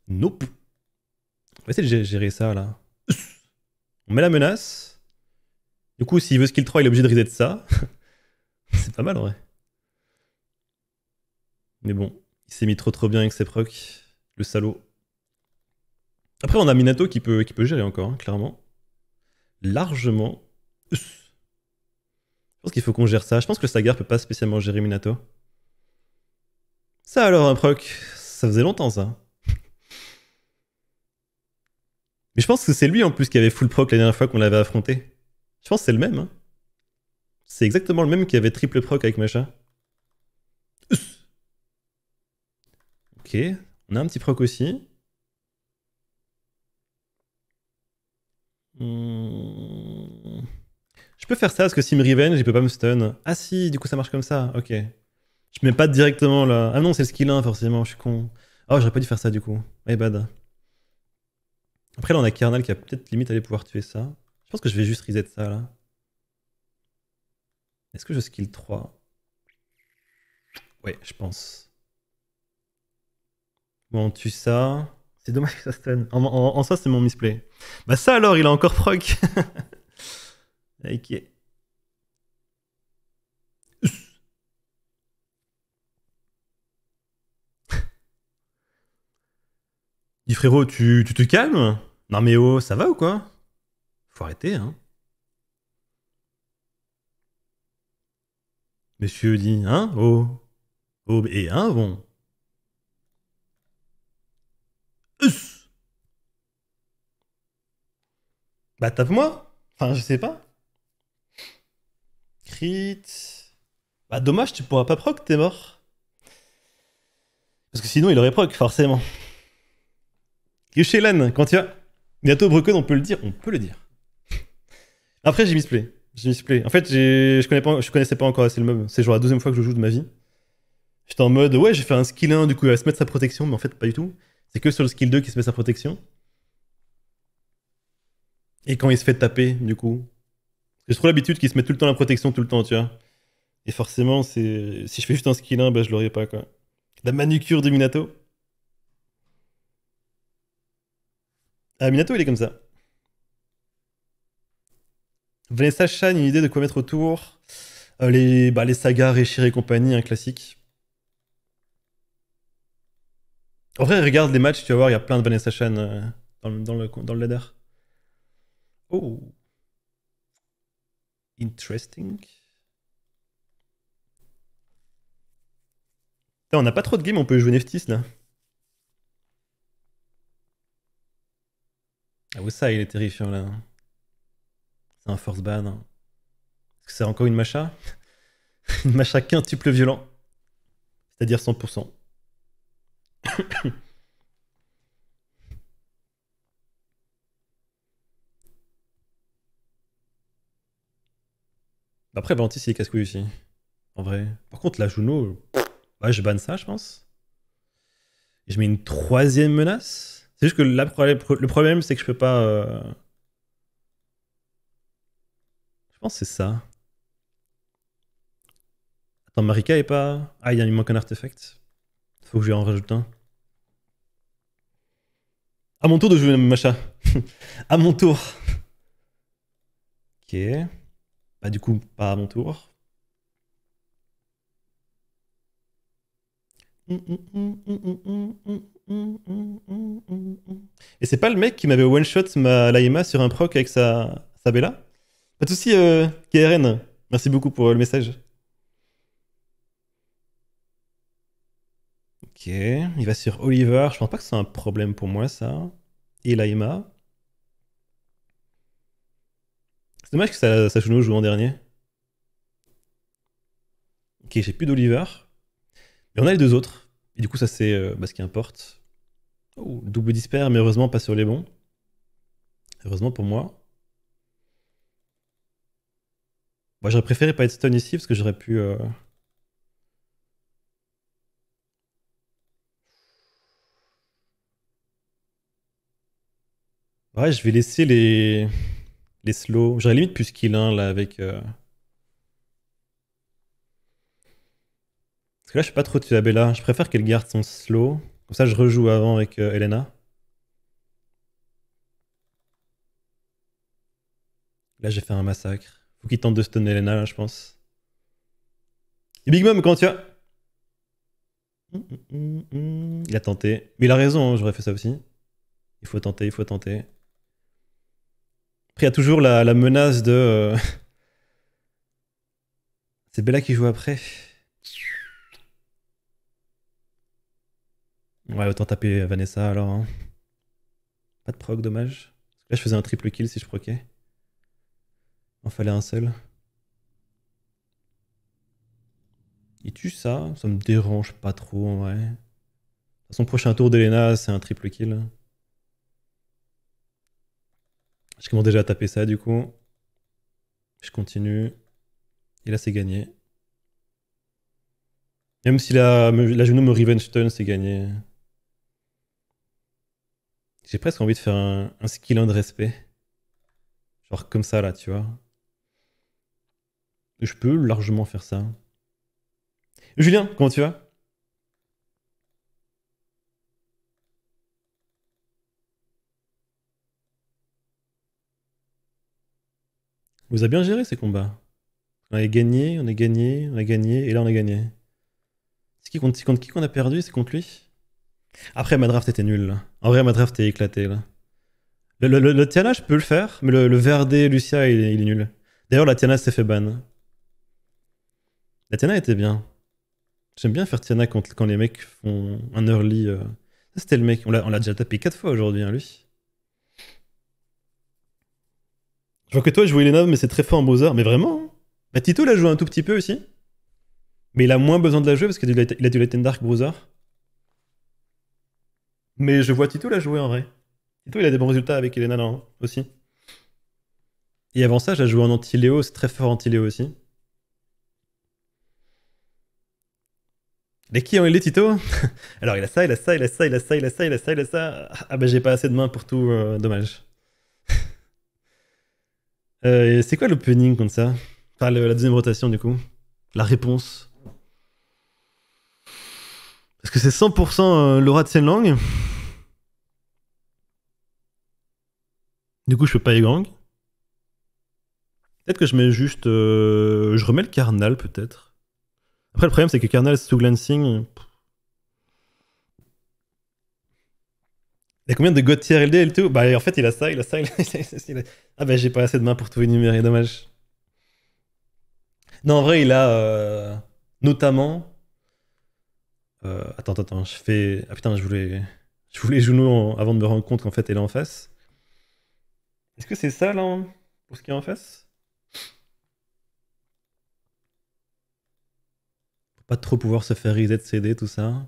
Nope. On va essayer de gérer ça là. On met la menace. Du coup, s'il veut skill 3, il est obligé de reset ça. *laughs* C'est pas mal en vrai. Mais bon, il s'est mis trop trop bien avec ses procs. Le salaud. Après, on a Minato qui peut, qui peut gérer encore, hein, clairement. Largement pense qu'il faut qu'on gère ça. Je pense que Sagar peut pas spécialement gérer Minato. Ça alors, un proc, ça faisait longtemps ça. Mais je pense que c'est lui en plus qui avait full proc la dernière fois qu'on l'avait affronté. Je pense que c'est le même. Hein. C'est exactement le même qui avait triple proc avec Macha. Ok, on a un petit proc aussi. Hmm. Je peux faire ça parce que si me revenge, il peut pas me stun. Ah si, du coup ça marche comme ça, ok. Je mets pas directement là. Ah non, c'est le skill 1 forcément, je suis con. Oh, j'aurais pas dû faire ça du coup. My bad. Après là, on a kernel qui a peut-être limite à aller pouvoir tuer ça. Je pense que je vais juste reset ça là. Est-ce que je skill 3 Ouais, je pense. Bon, on tue ça. C'est dommage que ça stun. En, en, ça, c'est mon misplay. Bah ça alors, il a encore proc *laughs* *laughs* Dis frérot, tu, tu, te calmes Non mais oh, ça va ou quoi Faut arrêter, hein. Monsieur dit, hein Oh Oh, et eh, hein, bon Bah tape-moi Enfin, je sais pas. Bah, dommage, tu pourras pas proc, t'es mort. Parce que sinon, il aurait proc, forcément. Yushelan, quand il y a bientôt Broken, on peut le dire, on peut le dire. Après, j'ai misplay. J'ai misplay. En fait, je, connais pas... je connaissais pas encore assez le mob. C'est genre la deuxième fois que je joue de ma vie. J'étais en mode, ouais, j'ai fait un skill 1, du coup, il va se mettre sa protection, mais en fait, pas du tout. C'est que sur le skill 2 qu'il se met sa protection. Et quand il se fait taper, du coup, j'ai trop l'habitude qu'ils se mettent tout le temps la protection, tout le temps, tu vois. Et forcément, c'est si je fais juste un skill 1, bah, je l'aurais pas, quoi. La manucure de Minato. Ah, Minato, il est comme ça. Vanessa Chan, une idée de quoi mettre autour euh, les, bah, les sagas Réchir et compagnie, un classique. En vrai, regarde les matchs, tu vas voir, il y a plein de Vanessa Chan euh, dans, le, dans le ladder. Oh Interesting. on n'a pas trop de game, on peut jouer Neftis là. Ah oui, ça, il est terrifiant là. C'est un force ban. Hein. Est-ce que c'est encore une macha *laughs* Une macha quintuple violent. C'est-à-dire 100%. Après, Banti il casse aussi. En vrai. Par contre, la Juno, je banne ça, je pense. Et je mets une troisième menace. C'est juste que le problème, c'est que je peux pas. Euh, je pense que c'est ça. Attends, Marika est pas. Ah, il manque un artefact. Faut que je lui en rajoute un. À mon tour de jouer Macha. *laughs* à mon tour. ok. Bah, du coup, pas à mon tour. Et c'est pas le mec qui m'avait one-shot ma Laima sur un proc avec sa, Bella Pas de soucis, euh, KRN. Merci beaucoup pour euh, le message. Ok, il va sur Oliver. Je pense pas que c'est un problème pour moi, ça. Et Laima. C'est dommage que ça, joue en dernier. Ok, j'ai plus d'Oliver. Mais on a les deux autres. Et du coup, ça, c'est euh, bah, ce qui importe. Oh, double dispers mais heureusement, pas sur les bons. Heureusement pour moi. Moi, j'aurais préféré pas être stun ici parce que j'aurais pu. Euh, ouais, je vais laisser les les slow. J'aurais limite plus skill 1 là avec. Euh, parce que là, je suis pas trop à Bella, Je préfère qu'elle garde son slow. Comme ça, je rejoue avant avec Helena. Euh, Elena. Là, j'ai fait un massacre. Faut qu'il tente de stun Elena, là, je pense. Big Mom, quand tu as. Il a tenté. Mais il a raison, hein, j'aurais fait ça aussi. Il faut tenter, il faut tenter. Après, il y a toujours la, menace de. Euh, *laughs* c'est Bella qui joue après. Ouais, autant taper Vanessa alors. Hein. Pas de proc, dommage. Là, je faisais un triple kill si je proquais. Il en fallait un seul. Il tue ça, ça me dérange pas trop en vrai. Son prochain tour d'Elena, c'est un triple kill. Hein. Je commence déjà à taper ça, du coup. Je continue. Et là, c'est gagné. Même si la, la Juno me stun c'est gagné. J'ai presque envie de faire un, un skill de respect. Genre comme ça, là, tu vois. Je peux largement faire ça. Julien, comment tu vas vous a bien géré ces combats. On a gagné, on a gagné, on a gagné, et là on a gagné. C'est qui contre, qui qu'on a perdu C'est contre lui Après, ma draft était nulle. En vrai, ma draft est éclatée. Là. Le, Tiana, je peux le faire, mais le, Verdé, Lucia, il, est nul. D'ailleurs, la Tiana s'est fait ban. La Tiana était bien. J'aime bien faire Tiana quand, les mecs font un early. Euh. C'était le mec, on l'a déjà tapé 4 fois aujourd'hui, hein, lui. Je vois que toi, joue Elena, mais c'est très fort en beaux Mais vraiment Tito l'a joué un tout petit peu aussi. Mais il a moins besoin de la jouer parce qu'il a du Light and Dark Browser. Mais je vois Tito la jouer en vrai. Tito, il a des bons résultats avec Elena aussi. Et avant ça, j'ai joué en anti c'est très fort anti-Léo aussi. Les qui en les Tito Alors il a ça, il a ça, il a ça, il a ça, il a ça, il a ça, il a ça. Ah bah j'ai pas assez de mains pour tout, dommage. Euh, c'est quoi l'opening comme ça Enfin, la deuxième rotation du coup. La réponse. Parce que c'est 100% euh, Laura de langue Du coup, je peux pas y gang. Peut-être que je mets juste. Euh, je remets le Carnal peut-être. Après, le problème, c'est que Carnal sous glancing. Il a combien de God tier LD, tout Bah, en fait, il a ça, il a ça, il a ça. Ah, bah, j'ai pas assez de mains pour tout énumérer, dommage. Non, en vrai, il a euh, notamment. Euh, attends, attends, je fais. Ah putain, je voulais. Je voulais Juno avant de me rendre compte qu'en fait, elle est en face. Est-ce que c'est ça, là, pour ce qui est en face pas trop pouvoir se faire reset, CD, tout ça.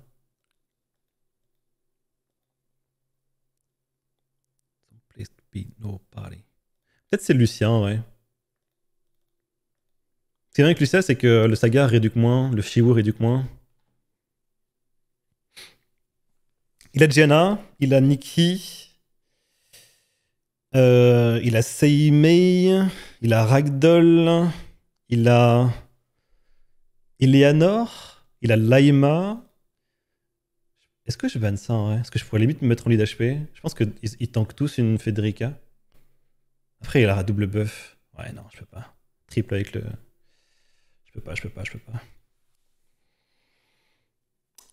Peut-être c'est Lucien, ouais. Ce qui est bien avec Lucien, c'est que le saga réduit moins, le Shiwu réduit moins. Il a Jenna, il a Nikki, euh, il a Seimei, il a Ragdoll, il a Eleanor, il a Laima, est-ce que je banne ça vrai Est-ce que je pourrais limite me mettre en lit d'HP Je pense qu'ils tankent tous une Federica. Après, il aura double buff. Ouais, non, je peux pas. Triple avec le. Je peux pas, je peux pas, je peux pas.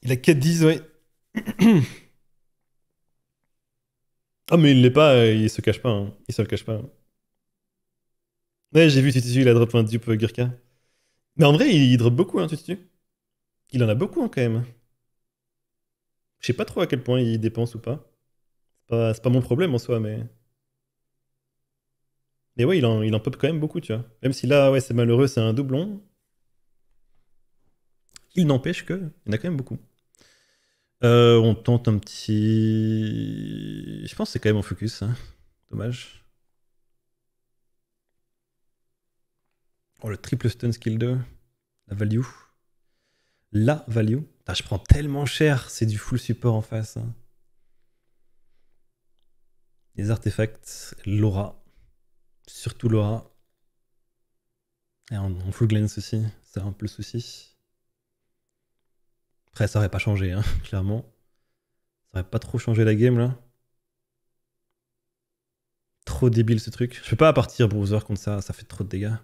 Il a 4-10, ouais. *clears throat* ah, mais il l'est pas, euh, il se cache pas. Hein. Il se cache pas. Hein. Ouais, j'ai vu Tutu, il a drop un dupe Gurka. Mais en vrai, il, drop beaucoup, hein, Tutu. Il en a beaucoup, hein, quand même. Je sais pas trop à quel point il dépense ou pas. C'est pas, pas mon problème en soi, mais. Mais ouais, il en, il pop quand même beaucoup, tu vois. Même si là, ouais, c'est malheureux, c'est un doublon. Il n'empêche que, il y en a quand même beaucoup. Euh, on tente un petit. Je pense que c'est quand même en focus. Hein. Dommage. Oh, le triple stun skill 2. La value. La value je prends tellement cher, c'est du full support en face. Hein. Les artefacts, l'aura. Surtout l'aura. Et en, en, full glance aussi, c'est un peu le souci. Après, ça aurait pas changé, hein, *laughs* clairement. Ça aurait pas trop changé la game là. Trop débile ce truc. Je peux pas partir browser contre ça, ça fait trop de dégâts.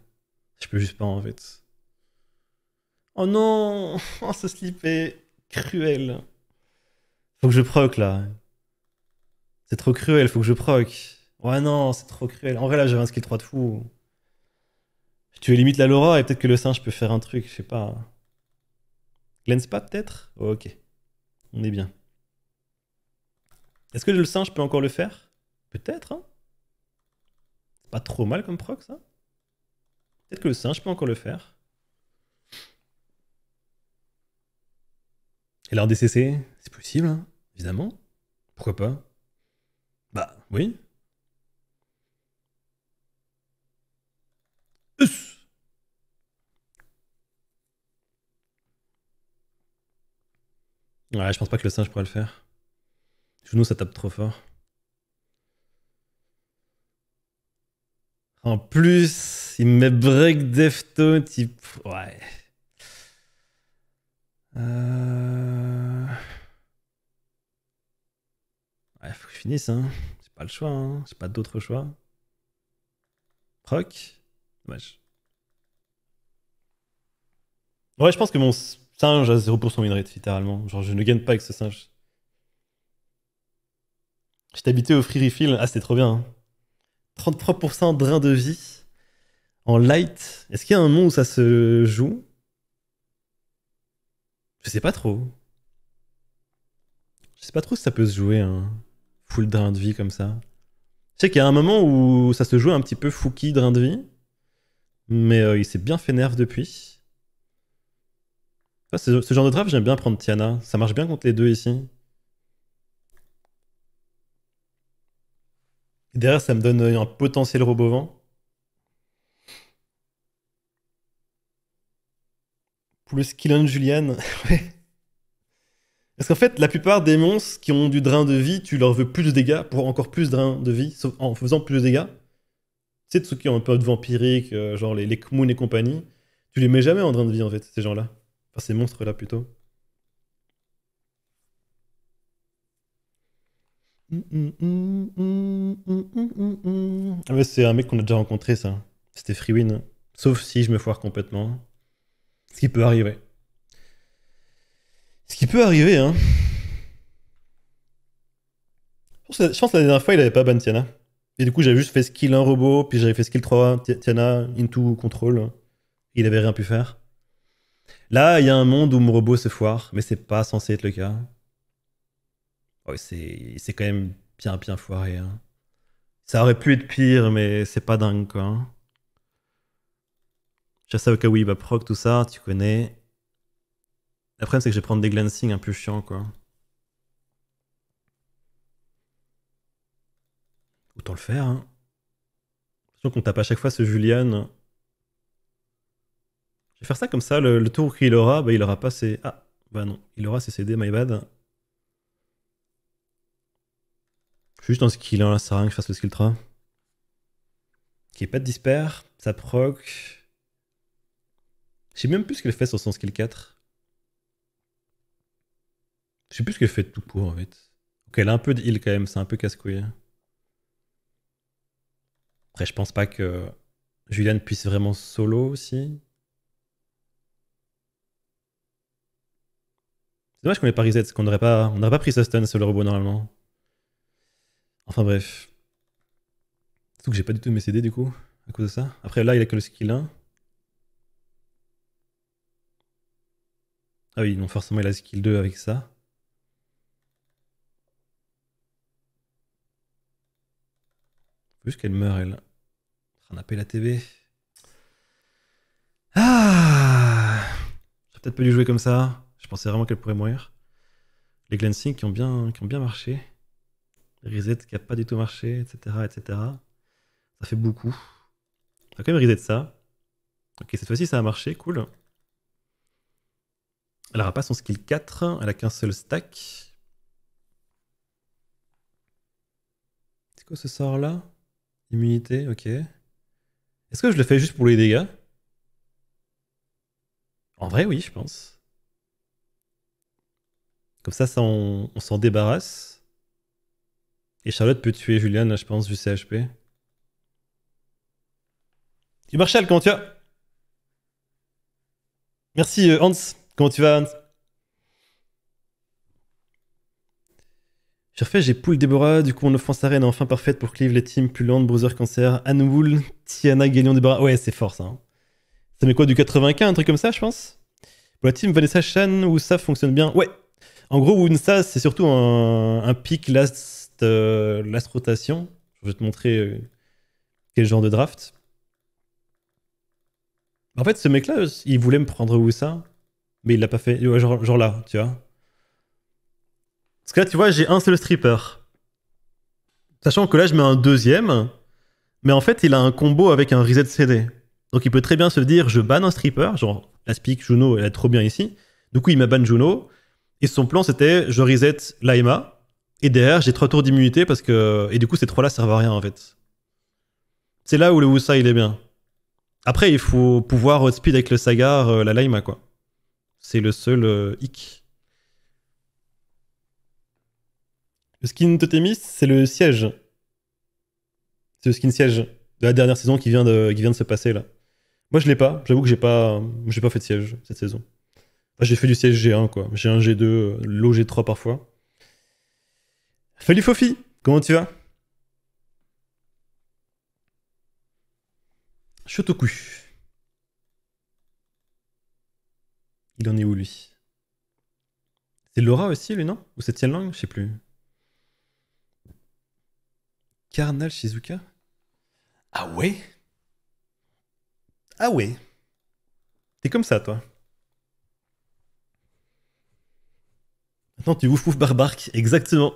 Je peux juste pas en fait. Oh non *laughs* oh, Ce slip est cruel. Faut que je proc là. C'est trop cruel, faut que je proc. Ouais non, c'est trop cruel. En vrai là j'avais un skill 3 de fou. Tu limite la Laura et peut-être que le singe peut faire un truc, je sais pas. Glenspa pas peut-être oh, Ok. On est bien. Est-ce que le singe peut encore le faire Peut-être, hein C'est pas trop mal comme proc ça Peut-être que le singe peut encore le faire. Et leur c'est possible, hein, évidemment. Pourquoi pas Bah oui. Ouais, je pense pas que le singe pourrait le faire. Juno, ça tape trop fort. En plus, il me met break defto, type. Ouais. Euh... Ouais, faut que je finisse, hein. C'est pas le choix, hein. pas d'autre choix. Proc Dommage. Ouais, je pense que mon singe a 0% winrate, littéralement. Genre, je ne gagne pas avec ce singe. J'étais habité au free refill. Ah, c'était trop bien. 33% hein. drain de vie en light. Est-ce qu'il y a un moment où ça se joue je sais pas trop. Je sais pas trop si ça peut se jouer, un hein. full drain de vie comme ça. Je sais qu'il y a un moment où ça se jouait un petit peu fouki drain de vie, mais euh, il s'est bien fait nerf depuis. Ah, ce, genre de draft, j'aime bien prendre Tiana. Ça marche bien contre les deux ici. derrière, ça me donne un potentiel robot vent. le de Julian. *laughs* ouais. Parce qu'en fait, la plupart des monstres qui ont du drain de vie, tu leur veux plus de dégâts pour encore plus de drain de vie, sauf en faisant plus de dégâts. Tu sais, ceux qui ont un peu de vampirique, euh, genre les, les et compagnie, tu les mets jamais en drain de vie en fait, ces gens-là. Enfin, ces monstres-là plutôt. Ah c'est un mec qu'on a déjà rencontré, ça. C'était Freewin. Sauf si je me foire complètement. Ce qui peut arriver. Ce qui peut arriver, hein. Je pense que la dernière fois, il avait pas ban Tiana. Et du coup, j'avais juste fait skill 1 robot, puis j'avais fait skill 3 Tiana, into control. Il avait rien pu faire. Là, il y a un monde où mon robot se foire, mais c'est pas censé être le cas. Il oh, c'est quand même bien, bien foiré. Hein. Ça aurait pu être pire, mais c'est pas dingue, quoi. Hein ça il va Proc, tout ça, tu connais. Le problème, c'est que je vais prendre des glancing un peu chiant. quoi. Autant le faire, hein. qu'on tape à chaque fois ce Julian. Je vais faire ça comme ça, le, tour qu'il aura, bah, il aura pas ses... Ah, bah non, il aura ses CD, my bad. Je suis juste en skill là, ça sert à rien que je fasse le skill 3. Qui est pas de disper, ça proc... Je sais même plus ce qu'elle fait sur son skill 4. Je sais plus ce qu'elle fait de tout pour en fait. Ok, elle a un peu de heal quand même, c'est un peu casse-couille. Hein. Après, je pense pas que Julian puisse vraiment solo aussi. C'est dommage qu'on n'ait pas reset, qu'on n'aurait pas, pas pris ce stun sur le robot normalement. Enfin bref. Surtout que j'ai pas du tout mes CD du coup, à cause de ça. Après là, il a que le skill 1. Ah oui, non, forcément il a skill 2 avec ça. Plus qu'elle meurt, elle. d'appeler la TV. Ah J'aurais peut-être pas dû jouer comme ça. Je pensais vraiment qu'elle pourrait mourir. Les glancing qui ont bien, qui ont bien marché. Reset qui a pas du tout marché, etc. etc. Ça fait beaucoup. On va quand même reset ça. Ok, cette fois-ci ça a marché, cool. Elle aura pas son skill 4, elle a qu'un seul stack. C'est quoi ce sort là Immunité, ok. Est-ce que je le fais juste pour les dégâts En vrai, oui, je pense. Comme ça, ça on, s'en débarrasse. Et Charlotte peut tuer Julian, je pense, du CHP. Tu Marshall, comment tu as Merci, euh, Hans. Comment tu vas, J'ai refait, j'ai pull Déborah, du coup mon offense arène est enfin parfaite pour Cleave, les teams Plus Puland, Brother Cancer, Anwul, Tiana, Gagnon, Déborah. Ouais, c'est fort ça. Hein. Ça met quoi du 95, un truc comme ça, je pense Pour la team Vanessa Chan, où ça fonctionne bien. Ouais En gros, Woonsa, c'est surtout un, un last, euh, last rotation. Je vais te montrer euh, quel genre de draft. En fait, ce mec-là, il voulait me prendre ça mais il l'a pas fait. genre, là, tu vois. Parce que là, tu vois, j'ai un seul stripper. Sachant que là, je mets un deuxième, mais en fait, il a un combo avec un reset CD. Donc, il peut très bien se dire, je banne un stripper, genre, la speak Juno, elle est trop bien ici. Du coup, il m'a ban Juno. Et son plan, c'était, je reset l'aima Et derrière, j'ai trois tours d'immunité parce que. Et du coup, ces trois-là servent à rien, en fait. C'est là où le Wusa, il est bien. Après, il faut pouvoir speed avec le Sagar, euh, la Laima, quoi. C'est le seul euh, hic. Le skin Totemis, c'est le siège. C'est le skin siège de la dernière saison qui vient de, qui vient de se passer là. Moi je l'ai pas, j'avoue que j'ai pas, pas fait de siège cette saison. j'ai fait du siège G1 quoi, G1, G2, euh, l'eau G3 parfois. Salut Fofi, comment tu vas Shotoku. Il en est où, lui C'est Laura aussi, lui, non Ou c'est langue Je sais plus. Carnal Shizuka Ah ouais Ah ouais T'es comme ça, toi. Maintenant, tu ouf ouf barbarque. Exactement.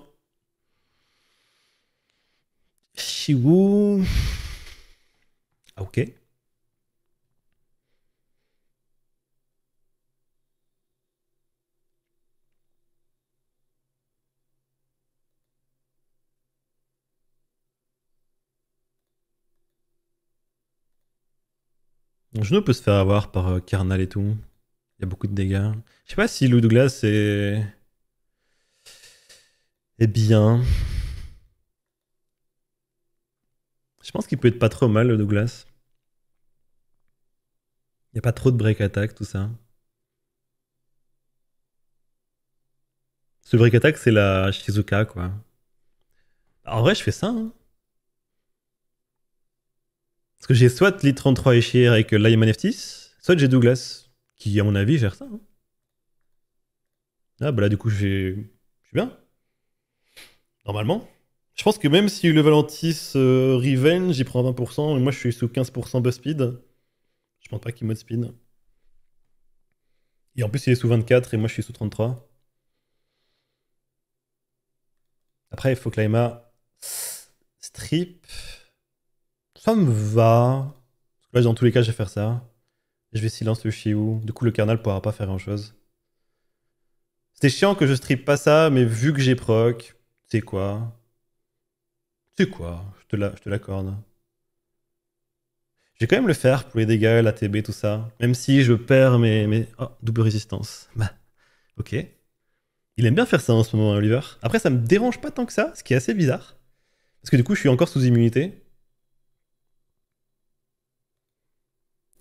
Shiwu. Ah, ok. Je genou peut se faire avoir par carnal euh, Karnal et tout. Il y a beaucoup de dégâts. Je sais pas si Lou Douglas est. est bien. Je pense qu'il peut être pas trop mal, le Douglas. Il n'y a pas trop de break attack, tout ça. Ce break attack, c'est la Shizuka, quoi. En vrai, je fais ça. Hein. Parce que j'ai soit l'I33 échir avec l'IM f soit j'ai Douglas, qui à mon avis gère ça. Hein. Ah bah là du coup je suis bien. Normalement. Je pense que même si le Valentis euh, Revenge, il prend 20%, et moi je suis sous 15% buzz speed, je pense pas qu'il mode speed. Et en plus il est sous 24 et moi je suis sous 33. Après il faut que l'Aima strip. Ça me va. Parce que là, dans tous les cas, je vais faire ça. Je vais silence le chiou. Du coup, le carnal pourra pas faire grand-chose. C'était chiant que je strip pas ça, mais vu que j'ai proc, c'est quoi C'est quoi Je te l'accorde. Je vais quand même le faire pour les dégâts, la TB, tout ça. Même si je perds mes... mes... Oh, double résistance. Bah, ok. Il aime bien faire ça en ce moment, Oliver. Après, ça me dérange pas tant que ça, ce qui est assez bizarre. Parce que du coup, je suis encore sous immunité.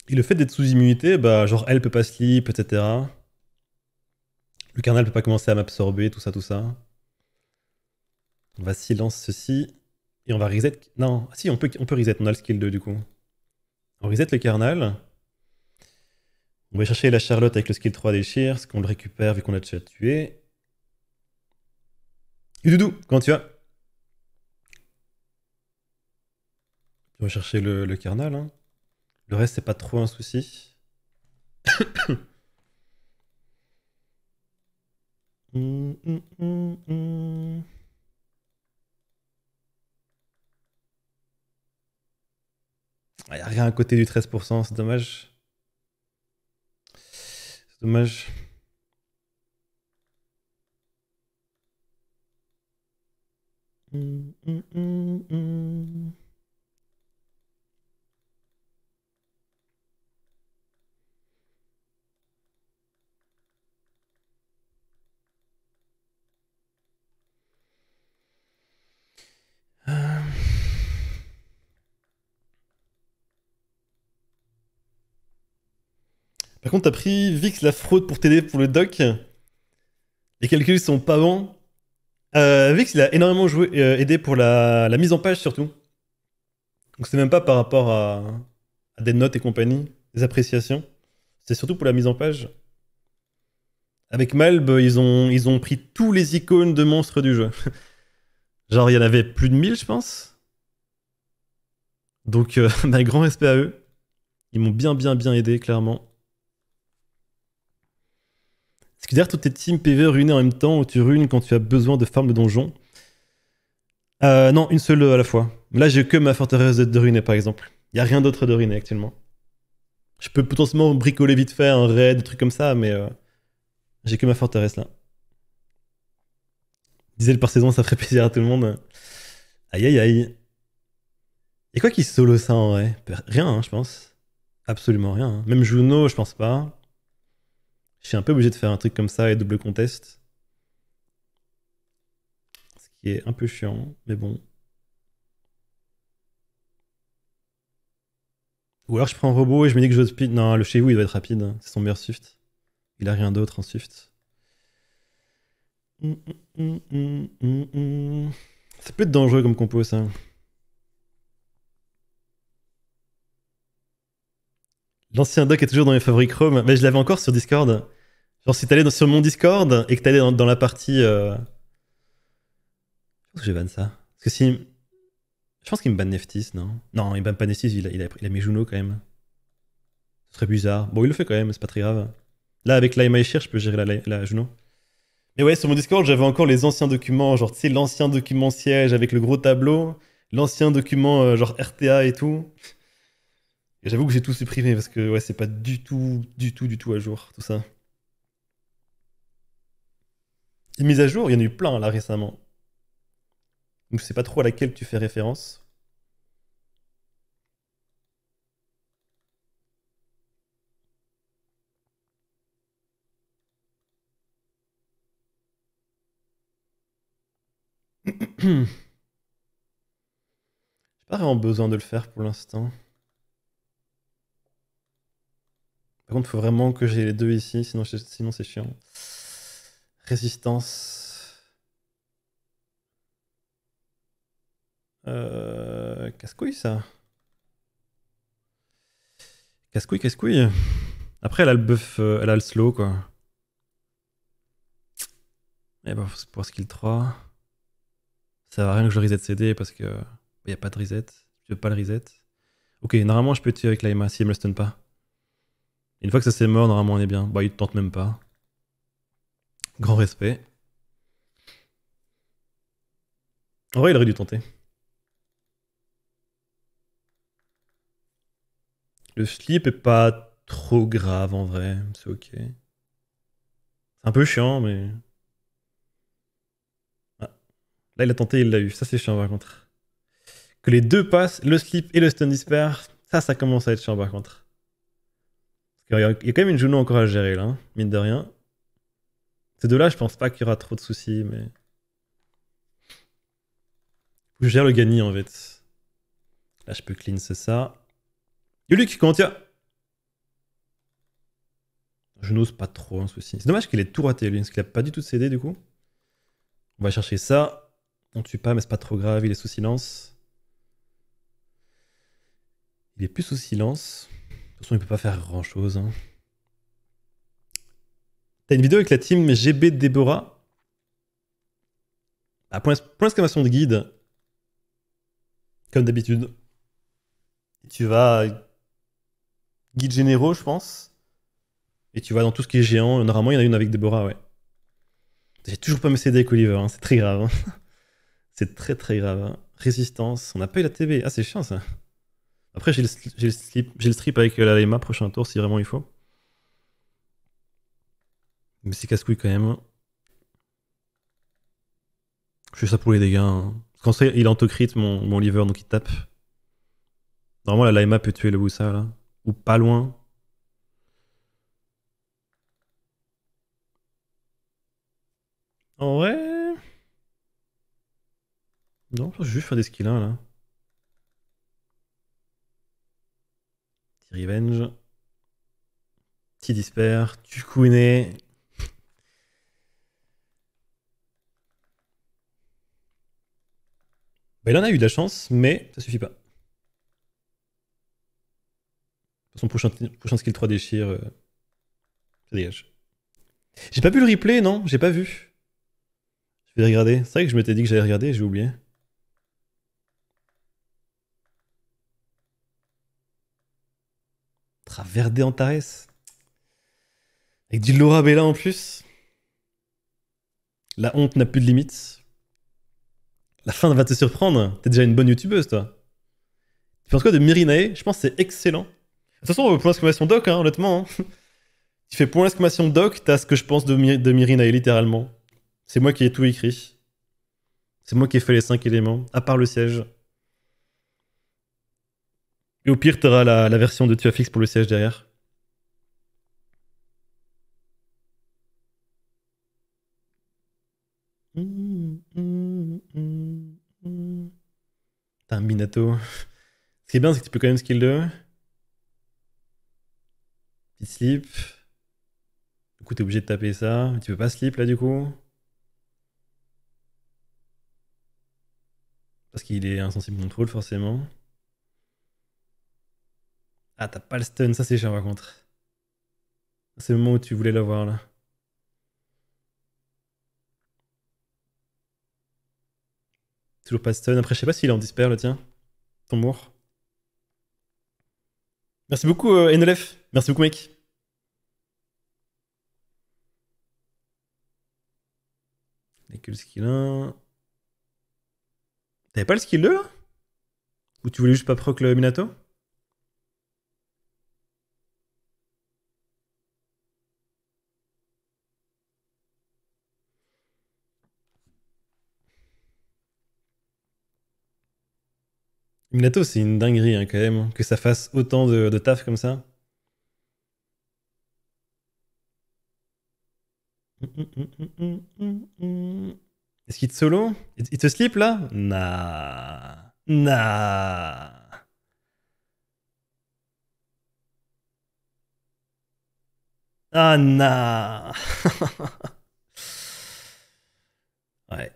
Et le fait d'être sous immunité, bah, genre elle peut pas slip, etc. Le carnal peut pas commencer à m'absorber, tout ça, tout ça. On va silence ceci. Et on va reset. Non, si, on peut, on peut reset, on a le skill 2 du coup. On reset le carnal. On va chercher la Charlotte avec le skill 3 des ce qu'on le récupère vu qu'on a déjà tué. Et Doudou, comment tu vas On va chercher le, le carnal. Hein. Le reste, c'est pas trop un souci. Il *coughs* n'y ah, a rien à côté du 13%, c'est dommage. C'est dommage. Mm, mm, mm, Euh. Par contre, t'as pris Vix la fraude pour t'aider pour le doc. Les calculs sont pas bons. Euh, Vix, il a énormément joué, euh, aidé pour la, mise en page surtout. Donc c'est même pas par rapport à, des notes et compagnie, des appréciations. C'est surtout pour la mise en page. Avec Malb, ils ont, ils ont pris tous les icônes de monstres du jeu. *laughs* Genre, il y en avait plus de 1000, je pense. Donc, euh, *laughs* grand respect à eux. Ils m'ont bien, bien, bien aidé, clairement. Est-ce que derrière toutes tes teams PV ruinées en même temps, ou tu ruines quand tu as besoin de farm le donjon euh, Non, une seule à la fois. Là, j'ai que ma forteresse de ruiner, par exemple. Il n'y a rien d'autre de ruiner actuellement. Je peux potentiellement bricoler vite fait un raid, des trucs comme ça, mais euh, j'ai que ma forteresse là le par saison, ça ferait plaisir à tout le monde. Aïe aïe aïe. Et quoi qui solo ça en vrai bah, Rien, hein, je pense. Absolument rien. Hein. Même Juno, je pense pas. Je suis un peu obligé de faire un truc comme ça et double contest. Ce qui est un peu chiant, mais bon. Ou alors je prends un robot et je me dis que je speed. Non, le chez vous, il doit être rapide. C'est son meilleur Swift. Il a rien d'autre en Swift. C'est peut être dangereux comme compo, ça. Hein. L'ancien doc est toujours dans mes favoris Chrome, mais je l'avais encore sur Discord. Genre, si t'allais sur mon Discord et que t'allais dans, la partie. Euh, je pense que j'ai ban ça. Parce que si. Je pense qu'il me banne Neftis, non Non, il banne pas Neftis, il a, il, mis Juno quand même. Ce serait bizarre. Bon, il le fait quand même, c'est pas très grave. Là, avec l'AMI je peux gérer la Juno. Mais ouais, sur mon Discord, j'avais encore les anciens documents, genre, tu sais, l'ancien document siège avec le gros tableau, l'ancien document, euh, genre, RTA et tout. Et j'avoue que j'ai tout supprimé parce que, ouais, c'est pas du tout, du tout, du tout à jour, tout ça. Les mises à jour, il y en a eu plein, là, récemment. Donc, je sais pas trop à laquelle tu fais référence. *clears throat* J'ai pas vraiment besoin de le faire pour l'instant. Par contre, faut vraiment que j'ai les deux ici, sinon, sinon c'est chiant. Résistance. Euh, casse-couille ça. Casse-couille, casse-couille. Après, elle a le buff, euh, elle a le slow quoi. Et bah, pour pour skill 3 ça va rien que je reset CD parce que il bah, a pas de reset. Je veux pas le reset. Ok, normalement je peux tirer avec l'aima si elle me le stun pas. Une fois que ça c'est mort, normalement on est bien. Bah il tente même pas. Grand respect. En vrai, il aurait dû tenter. Le slip est pas trop grave en vrai, c'est ok. C'est un peu chiant, mais Là, il a tenté, il l'a eu. Ça, c'est chiant par contre. Que les deux passent, le slip et le stun dispar, ça, ça commence à être chiant par contre. il y a quand même une journée encore à gérer là, hein, mine de rien. Ces deux-là, je pense pas qu'il y aura trop de soucis, mais. je gère le Gagny en fait. Là, je peux clean, c'est ça. Luc comment tu Je n'ose pas trop, un hein, souci. C'est dommage qu'il ait tout raté, lui, parce qu'il a pas du tout cédé, du coup. On va chercher ça. On tue pas, mais c'est pas trop grave, il est sous silence. Il est plus sous silence. De toute façon, il peut pas faire grand chose. Hein. T'as une vidéo avec la team GB Deborah ah, Point, de guide. Comme d'habitude. Tu vas. Euh, guide généraux, je pense. Et tu vas dans tout ce qui est géant. Normalement, il y en a une avec Deborah, ouais. J'ai toujours pas mes CD avec Oliver, hein. c'est très grave. Hein. *laughs* C'est très très grave. Hein. Résistance, on n'a pas eu la TV, Ah, c'est chiant ça. Après, j'ai le, strip avec euh, la Laima prochain tour si vraiment il faut. Mais c'est casse-couille quand même. Hein. Je fais ça pour les dégâts. Hein. Quand ça, il autocrit mon, mon donc il tape. Normalement, la Lima peut tuer le Boussa, là. Ou pas loin. En vrai, non, je vais juste faire des skills 1 hein, là. Petit revenge. Petit disper. Tu connais. Bah, il en a eu de la chance, mais ça suffit pas. Son prochain, prochain skill 3 déchire. Euh, ça dégage. J'ai pas vu le replay, non J'ai pas vu. Je vais regarder. C'est vrai que je m'étais dit que j'allais regarder, j'ai oublié. sera Verde Antares. Avec du Laura Bella en plus. La honte n'a plus de limites. La fin va te surprendre. T'es déjà une bonne youtubeuse, toi. Tu penses quoi de Mirinae Je pense que c'est excellent. De toute façon, euh, point d'exclamation doc, hein, honnêtement. Hein. *laughs* Tu fais point d'exclamation doc, t'as ce que je pense de, Mirinae, littéralement. C'est moi qui ai tout écrit. C'est moi qui ai fait les cinq éléments, à part le siège. Et au pire, t'auras la, version de tu fixe pour le siège derrière. T'as un Minato. Ce qui est bien, c'est que tu peux quand même skill 2. Petit slip. Du coup, t'es obligé de taper ça. tu peux pas slip là, du coup. Parce qu'il est insensible contrôle, forcément. Ah, t'as pas le stun, ça c'est cher par contre. C'est le moment où tu voulais l'avoir là. Toujours pas stun. Après, je sais pas s'il est en disper le tien. Ton mour. Merci beaucoup, euh, NLF, Merci beaucoup, mec. Et que le skill 1. T'avais pas le skill 2 là Ou tu voulais juste pas proc le Minato Minato, c'est une dinguerie hein, quand même, hein, que ça fasse autant de, taf comme ça. Est-ce qu'il te solo Il te slip là Nah. Nah. Ah *laughs* Ouais.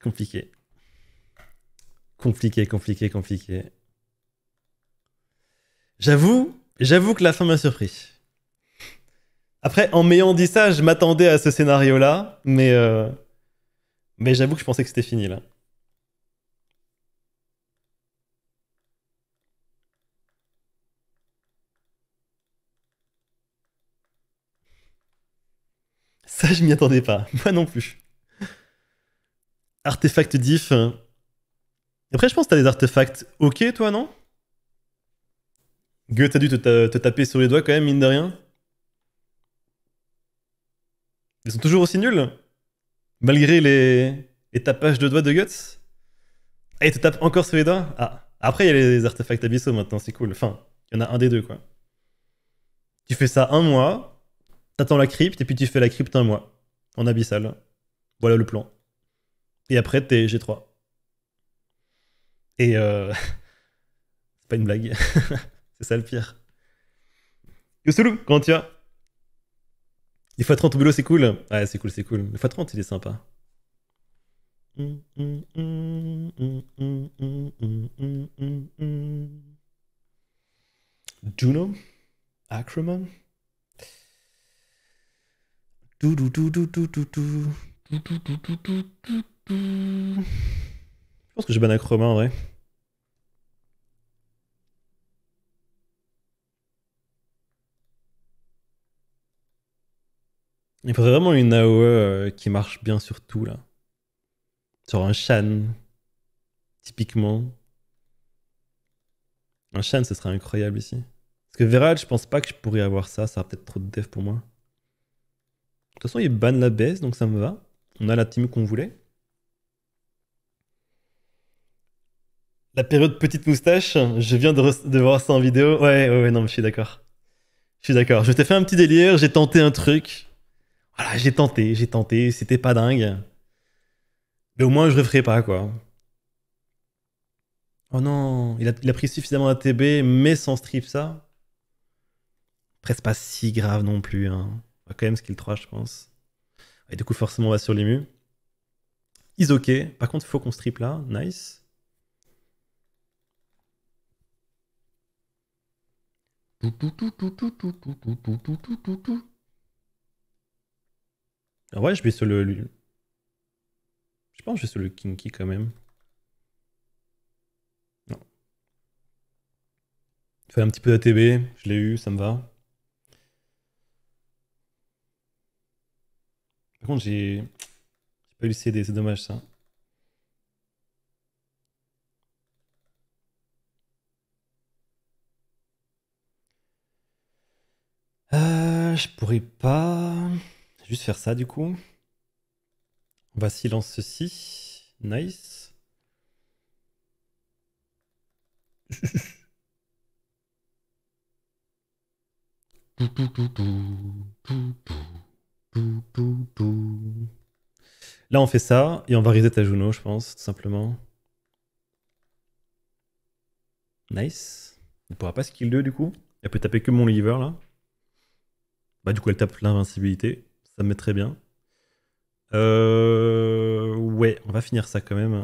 Compliqué. Compliqué, compliqué, compliqué. J'avoue, j'avoue que la fin m'a surpris. Après, en m'ayant dit ça, je m'attendais à ce scénario-là, mais, euh, mais j'avoue que je pensais que c'était fini là. Ça, je m'y attendais pas. *laughs* Moi non plus. Artefact diff, hein. Après, je pense que t'as des artefacts ok, toi, non Guts a dû te, taper sur les doigts quand même, mine de rien. Ils sont toujours aussi nuls Malgré les, tapages de doigts de Guts Ah, ils te tapent encore sur les doigts Ah, après, il y a les artefacts abyssaux maintenant, c'est cool. Enfin, il y en a un des deux, quoi. Tu fais ça un mois, t'attends la crypte, et puis tu fais la crypte un mois, en abyssal. Voilà le plan. Et après, t'es G3. Et c'est pas une blague. c'est ça le pire. Youssoulou, comment tu vas Les fois 30 au boulot, c'est cool. Ouais, c'est cool, c'est cool. Les fois 30 il est sympa. Juno Ackerman je pense que j'ai ben en vrai. Il faudrait vraiment une AOE euh, qui marche bien sur tout là. Sur un Shan, typiquement. Un Shan, ce serait incroyable ici. Parce que Veral, je pense pas que je pourrais avoir ça, ça a peut-être trop de dev pour moi. De toute façon, il ban la baisse, donc ça me va. On a la team qu'on voulait. La période petite moustache, je viens de, voir ça en vidéo. Ouais, ouais, ouais, non, mais je suis d'accord. Je suis d'accord. Je t'ai fait un petit délire, j'ai tenté un truc. Voilà, j'ai tenté, j'ai tenté, c'était pas dingue. Mais au moins, je referai pas, quoi. Oh non, il a, pris suffisamment d'ATB, mais sans strip, ça. Presque pas si grave non plus. Hein. On va quand même skill 3, je pense. Et du coup, forcément, on va sur l'ému. Is ok. Par contre, il faut qu'on strip là. Nice. Ah ouais, je vais sur le... Je pense que je vais sur le Kinky quand même. Non. Il un petit peu d'ATB, je l'ai eu, ça me va. Par contre, j'ai pas eu CD, c'est dommage ça. Euh, je pourrais pas juste faire ça du coup. On va silence ceci. Nice. Là, on fait ça et on va reset à Juno, je pense, tout simplement. Nice. On pourra pas skill 2 du coup. Elle peut taper que mon lever là. Bah, du coup, elle tape l'invincibilité. Ça me met très bien. Euh... Ouais, on va finir ça quand même.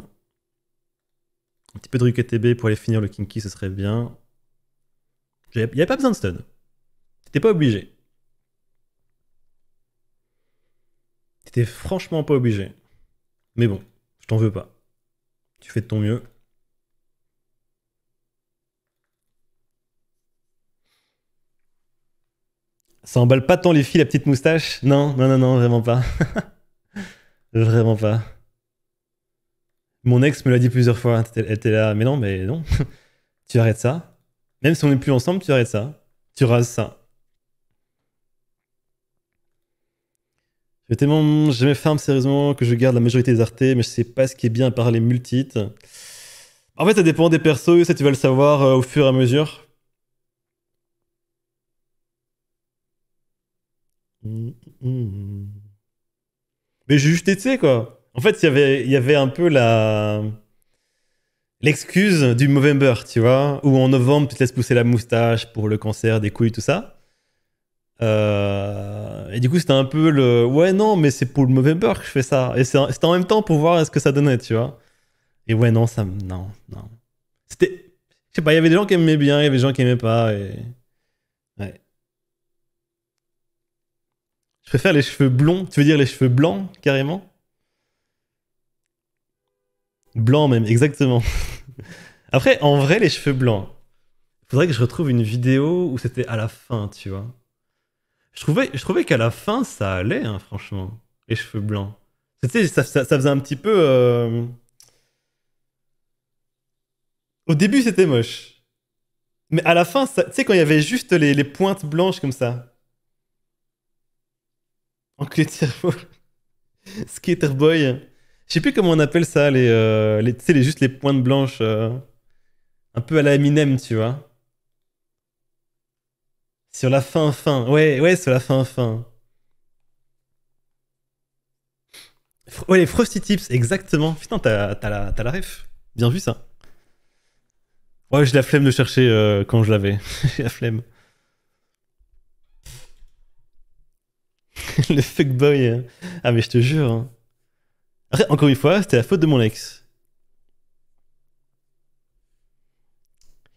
Un petit peu de TB pour aller finir le Kinky, ce serait bien. Il n'y avait pas besoin de stun. T'étais pas obligé. T'étais franchement pas obligé. Mais bon, je t'en veux pas. Tu fais de ton mieux. Ça emballe pas tant les filles, la petite moustache Non, non, non, non, vraiment pas. *laughs* vraiment pas. Mon ex me l'a dit plusieurs fois. Hein, elle était là, mais non, mais non. *laughs* tu arrêtes ça. Même si on n'est plus ensemble, tu arrêtes ça. Tu rases ça. J'ai tellement jamais farm sérieusement que je garde la majorité des artés, mais je sais pas ce qui est bien par les multites. En fait, ça dépend des persos, ça tu vas le savoir euh, au fur et à mesure. Mm, mm, mm. Mais j'ai juste été, quoi. En fait, y il y avait un peu la. L'excuse du beurre, tu vois, où en novembre, tu te laisses pousser la moustache pour le cancer des couilles, tout ça. Euh, et du coup, c'était un peu le ouais, non, mais c'est pour le Movember que je fais ça. Et c'était en même temps pour voir ce que ça donnait, tu vois. Et ouais, non, ça. Non, non. C'était. Je sais pas, il y avait des gens qui aimaient bien, il y avait des gens qui aimaient pas. Et... Je préfère les cheveux blonds. Tu veux dire les cheveux blancs, carrément Blancs, même, exactement. *laughs* Après, en vrai, les cheveux blancs. Faudrait que je retrouve une vidéo où c'était à la fin, tu vois. Je trouvais, je trouvais qu'à la fin, ça allait, hein, franchement. Les cheveux blancs. C'était, ça, ça, faisait un petit peu. Euh, au début, c'était moche. Mais à la fin, tu sais, quand il y avait juste les pointes blanches comme ça, Enculé *laughs* Skater boy. Je sais plus comment on appelle ça, les, euh, juste les pointes blanches. Euh, un peu à la Eminem, tu vois. Sur la fin, fin. Ouais, ouais, sur la fin, fin. ouais, les Frosty Tips, exactement. Putain, t'as la, la ref. Bien vu ça. Ouais, j'ai la flemme de chercher euh, quand je l'avais. *laughs* j'ai la flemme. *laughs* le fuckboy. Hein. Ah, mais je te jure. Hein. encore une fois, c'était la faute de mon ex.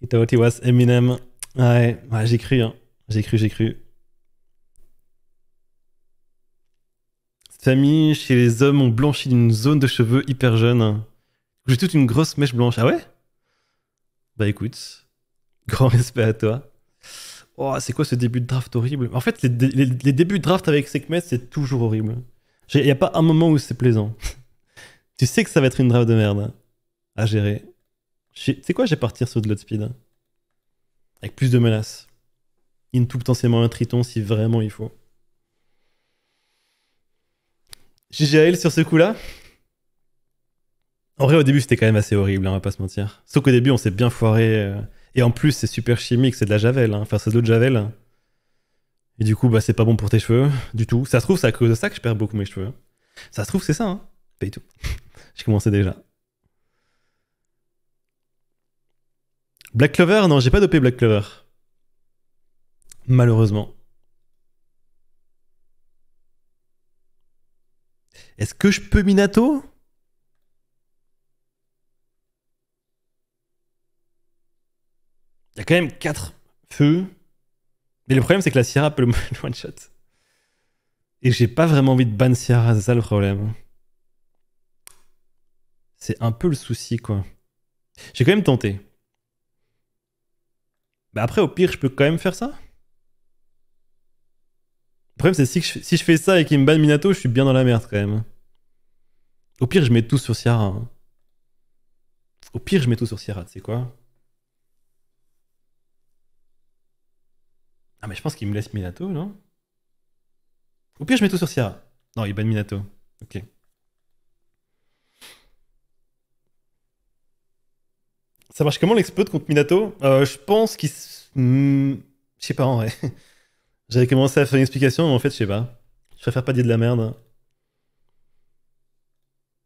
He thought he was Eminem. Ouais, j'ai cru, hein. J'ai cru, j'ai cru. Cette famille chez les hommes ont blanchi d'une zone de cheveux hyper jeune. J'ai toute une grosse mèche blanche. Ah ouais Bah écoute, grand *laughs* respect à toi. Oh, c'est quoi ce début de draft horrible En fait, les, débuts de draft avec Sekhmet, c'est toujours horrible. Il n'y a pas un moment où c'est plaisant. *laughs* tu sais que ça va être une draft de merde hein, à gérer. Tu sais quoi, j'ai vais partir sur de l'autre speed. Hein. Avec plus de menaces. In tout potentiellement un triton si vraiment il faut. GGL sur ce coup-là En vrai, au début, c'était quand même assez horrible, hein, on va pas se mentir. Sauf qu'au début, on s'est bien foiré. Euh, et en plus, c'est super chimique, c'est de la javel. Hein. Enfin, c'est de la javel. Et du coup, bah, c'est pas bon pour tes cheveux du tout. Ça se trouve, c'est à cause de ça que je perds beaucoup mes cheveux. Ça se trouve, c'est ça. Hein. Paye tout. *laughs* J'ai commencé déjà. Black Clover, non, j'ai pas dopé Black Clover. Malheureusement. Est-ce que je peux Minato quand même 4 feux. Mais le problème, c'est que la Sierra peut *laughs* le one-shot. Et j'ai pas vraiment envie de ban Sierra, c'est ça le problème. C'est un peu le souci, quoi. J'ai quand même tenté. Bah après, au pire, je peux quand même faire ça. Le problème, c'est si, je, si je fais ça et qu'il me ban Minato, je suis bien dans la merde quand même. Au pire, je mets tout sur Sierra. Hein. Au pire, je mets tout sur Sierra, tu sais quoi Ah, mais je pense qu'il me laisse Minato, non Au pire, je mets tout sur Sierra. Non, il banne Minato. Ok. Ça marche comment l'exploit contre Minato euh, Je pense qu'il. Hmm, je sais pas en vrai. *laughs* J'avais commencé à faire une explication, mais en fait, je sais pas. Je préfère pas dire de la merde.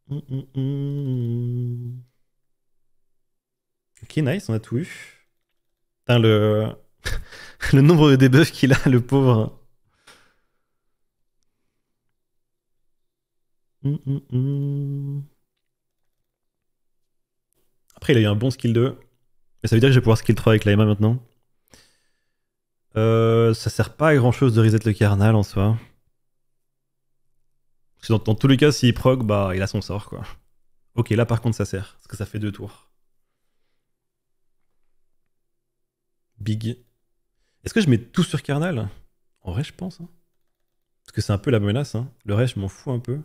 Hum, hum, hum, ok, nice, on a tout eu. Putain, le. *laughs* le nombre de debuffs qu'il a, le pauvre. Hum, hum, hum. Après, il a eu un bon skill 2. Mais ça veut dire que je vais pouvoir skill 3 avec la main maintenant. Euh, ça sert pas à grand chose de reset le carnal en soi. dans, tous les cas, s'il prog bah il a son sort quoi. Ok, là par contre ça sert, parce que ça fait deux tours. Big. Est-ce que je mets tout sur Carnal En vrai, je pense. Hein. Parce que c'est un peu la menace. Hein. Le reste, je m'en fous un peu. En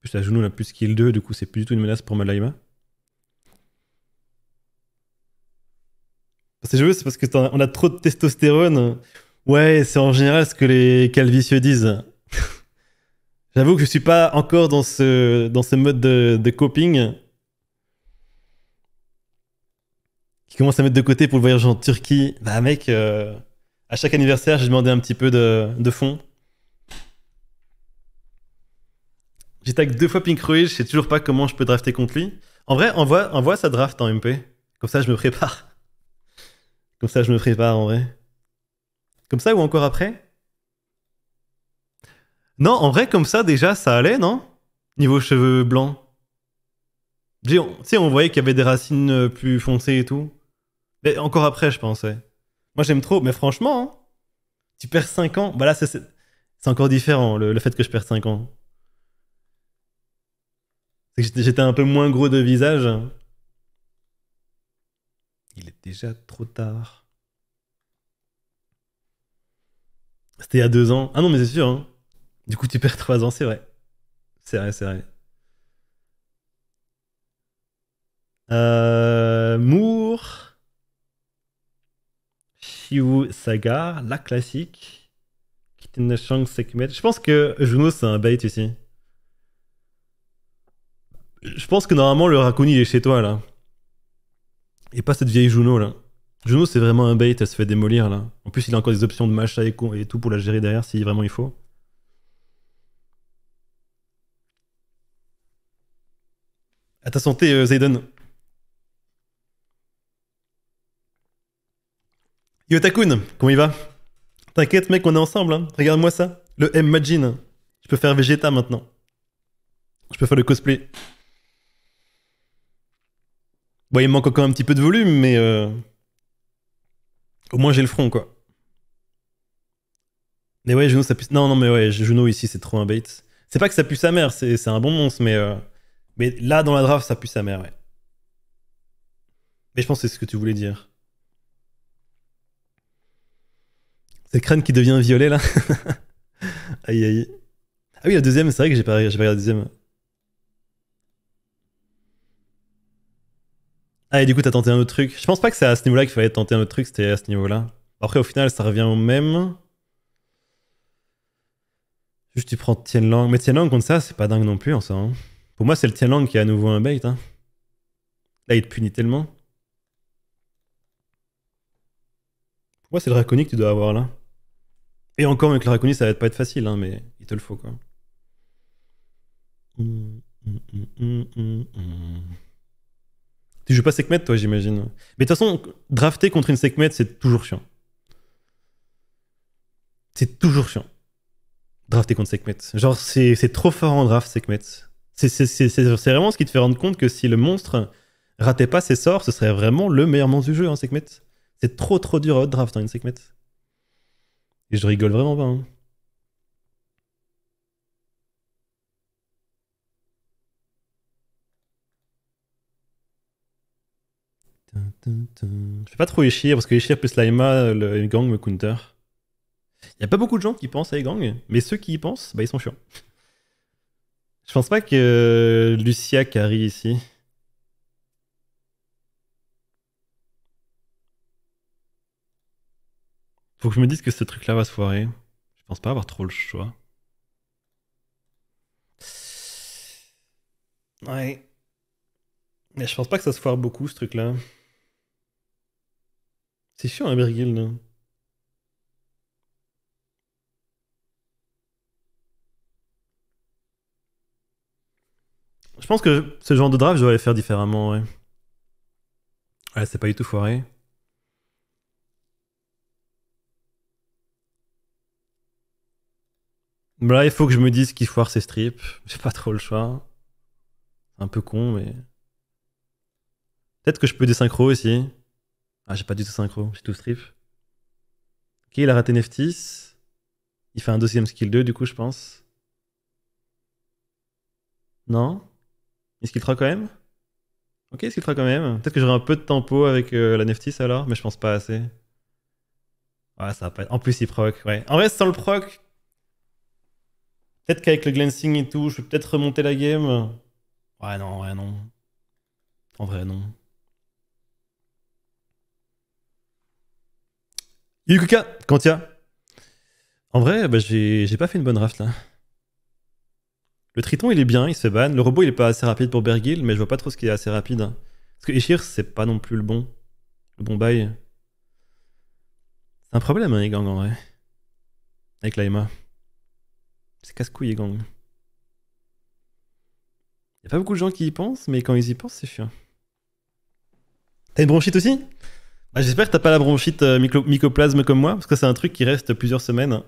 plus, la genou n'a plus skill 2, du coup, c'est plus du tout une menace pour Malaima. C'est joué, c'est parce que on a trop de testostérone. Ouais, c'est en général ce que les calvicieux disent. *laughs* J'avoue que je suis pas encore dans ce, dans mode de, de coping. qui commence à mettre de côté pour le voyage en Turquie. Bah mec, euh, à chaque anniversaire, j'ai demandé un petit peu de, fond. fonds. J'ai tag deux fois Pink Ruiz, je sais toujours pas comment je peux drafter contre lui. En vrai, envoie, envoie sa draft en MP. Comme ça, je me prépare. Comme ça, je me prépare en vrai. Comme ça ou encore après Non, en vrai, comme ça, déjà, ça allait, non Niveau cheveux blancs. Tu sais, on voyait qu'il y avait des racines euh, plus foncées et tout encore après, je pense, ouais. Moi, j'aime trop, mais franchement, hein, tu perds 5 ans. Bah c'est encore différent, le, fait que je perds 5 ans. C'est J'étais un peu moins gros de visage. Il est déjà trop tard. C'était il y a 2 ans. Ah non, mais c'est sûr. Hein. Du coup, tu perds 3 ans, c'est vrai. C'est vrai, c'est vrai. Euh, Moore. Shiwu Saga, la classique. Je pense que Juno, c'est un bait ici. Je pense que normalement, le Rakuni, il est chez toi, là. Et pas cette vieille Juno, là. Juno, c'est vraiment un bait, elle se fait démolir, là. En plus, il a encore des options de macha et, tout pour la gérer derrière si vraiment il faut. À ta santé, euh, Zayden. Yotakun, comment il va T'inquiète mec, on est ensemble, hein. regarde-moi ça. Le M Je peux faire Vegeta maintenant. Je peux faire le cosplay. Bon, il manque encore un petit peu de volume, mais euh, au moins j'ai le front, quoi. Mais ouais, Juno, ça pue... Non, non, mais ouais, Juno ici, c'est trop un bait. C'est pas que ça pue sa mère, c'est un bon monstre, mais, euh, mais là, dans la draft, ça pue sa mère, ouais. Mais je pense que c'est ce que tu voulais dire. C'est crâne qui devient violet là. *laughs* aïe aïe. Ah oui, la deuxième, c'est vrai que j'ai pas, regardé la deuxième. Ah et du coup t'as tenté un autre truc. Je pense pas que c'est à ce niveau-là qu'il fallait tenter un autre truc, c'était à ce niveau-là. Après au final ça revient au même. Juste tu prends Tianlang. Mais Tianlang contre ça, c'est pas dingue non plus en soi. Hein. Pour moi c'est le Tianlang qui est à nouveau un bait. Hein. Là il te punit tellement. c'est le draconique que tu dois avoir là. Et encore avec le draconique, ça va pas être facile, hein, mais il te le faut quoi. Hum, hum, hum, tu joues pas Sekhmet, toi, j'imagine. Mais de toute façon, drafter contre une Sekhmet, c'est toujours chiant. C'est toujours chiant. Drafter contre Sekhmet. Genre, c'est trop fort en draft, Sekhmet. C'est vraiment ce qui te fait rendre compte que si le monstre ratait pas ses sorts, ce serait vraiment le meilleur monstre du jeu, hein, Sekhmet. C'est trop trop dur à euh, draft, hein, une Et je rigole vraiment pas. Hein. Je fais pas trop Ishir parce que Ishir plus Laima, le gang me counter. Il y a pas beaucoup de gens qui pensent à gang, mais ceux qui y pensent, bah ils sont chiants. Je pense pas que Lucia carry ici. Faut que je me dise que ce truc-là va se foirer. Je pense pas avoir trop le choix. Ouais. Mais je pense pas que ça se foire beaucoup, ce truc-là. C'est sûr un Birgil, Je pense que ce genre de draft, je dois les faire différemment, ouais. Ouais, c'est pas du tout foiré. Bah là, il faut que je me dise qu'il foire ses strips. J'ai pas trop le choix. Un peu con, mais. Peut-être que je peux des synchros aussi. Ah, j'ai pas du tout synchro, j'ai tout strip. Ok, il a raté Neftis. Il fait un deuxième skill 2, du coup, je pense. Non Il skill 3 quand même Ok, il skill 3 quand même. Peut-être que j'aurai un peu de tempo avec euh, la Neftis alors, mais je pense pas assez. Ouais, ça va pas être... En plus, il proc, ouais. En vrai, sans le proc, Peut-être qu'avec le glancing et tout, je vais peut-être remonter la game. Ouais, non, ouais, non. En vrai, non. Yukuka, Kantia. En vrai, bah, j'ai pas fait une bonne raft là. Le triton il est bien, il se ban. Le robot il est pas assez rapide pour Bergil, mais je vois pas trop ce qui est assez rapide. Parce que Ishir c'est pas non plus le bon. Le bon bail. C'est un problème, hein, les gangs en vrai. Avec l'AMA. C'est casse-couille, gang. gangs. Y a pas beaucoup de gens qui y pensent, mais quand ils y pensent, c'est chiant. T'as une bronchite aussi bah, J'espère que t'as pas la bronchite euh, mycoplasme comme moi, parce que c'est un truc qui reste plusieurs semaines.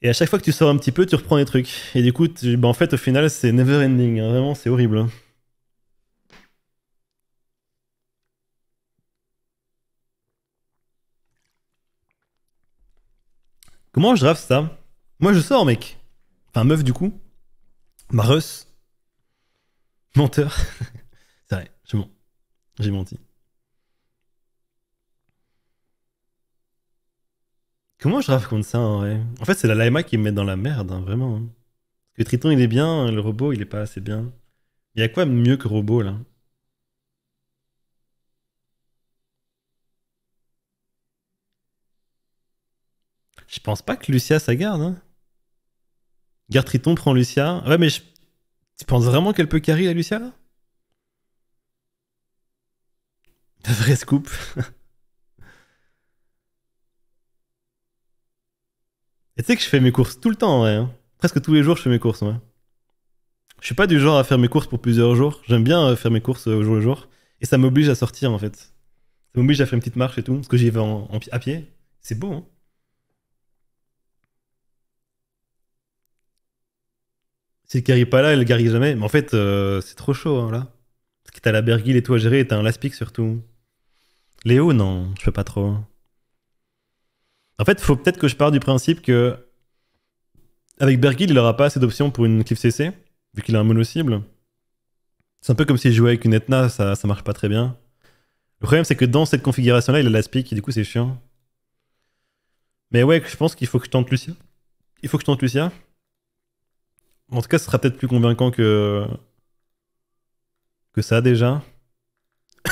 Et à chaque fois que tu sors un petit peu, tu reprends des trucs. Et du coup, bah, en fait, au final, c'est never ending. Hein. Vraiment, c'est horrible. Hein. Comment je draft ça moi, je sors, mec. Enfin, meuf, du coup. Ma Menteur. *laughs* C'est vrai, je mens. J'ai menti. Comment je raconte ça en vrai En fait, c'est la Laima qui me met dans la merde, hein, vraiment. Le hein. que Triton, il est bien, le robot, il est pas assez bien. Il y a quoi mieux que robot, là Je pense pas que Lucia, ça garde. Hein. Gartriton prend Lucia. Ouais, mais tu penses vraiment qu'elle peut carry la Lucia là vraie scoop. *laughs* Et tu sais que je fais mes courses tout le temps ouais. Hein. Presque tous les jours, je fais mes courses. Ouais. Je suis pas du genre à faire mes courses pour plusieurs jours. J'aime bien euh, faire mes courses euh, au jour le jour. Et ça m'oblige à sortir en fait. Ça m'oblige à faire une petite marche et tout. Parce que j'y vais en, à pied. C'est beau. Hein Si garie pas là, il garie jamais. Mais en fait, euh, c'est trop chaud, hein, là. Parce que t'as la Bergil et toi à gérer, et t'as un Laspic surtout. Léo, non, je peux pas trop. En fait, faut peut-être que je pars du principe que. Avec Bergil, il aura pas assez d'options pour une Cliff CC, vu qu'il a un mono cible. C'est un peu comme s'il jouait avec une Etna, ça, ça marche pas très bien. Le problème, c'est que dans cette configuration-là, il a l'Aspic, et du coup, c'est chiant. Mais ouais, je pense qu'il faut que je tente Lucia. Il faut que je tente Lucia. En tout cas, ce sera peut-être plus convaincant que. que ça déjà. *coughs*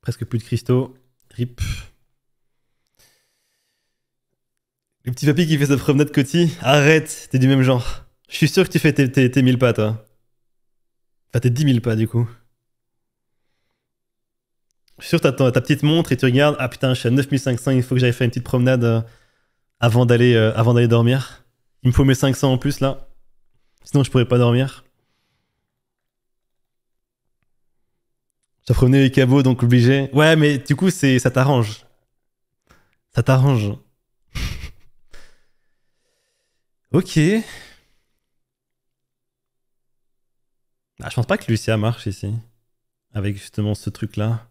Presque plus de cristaux. RIP. Le petit papy qui fait sa promenade Coty. Arrête, t'es du même genre. Je suis sûr que tu fais tes, mille pas, toi. Enfin, t'es 10 000 pas, du coup. Je suis sûr que t'as ta petite montre et tu regardes, ah putain, je suis à 9500, il faut que j'aille faire une petite promenade euh, euh, avant d'aller dormir. Il me faut mes 500 en plus, là. Sinon, je pourrais pas dormir. Ça promené les cabots, donc obligé. Ouais, mais du coup, c'est ça t'arrange. Ça t'arrange. *laughs* ok. Ah, je pense pas que Lucia marche ici. Avec justement ce truc-là.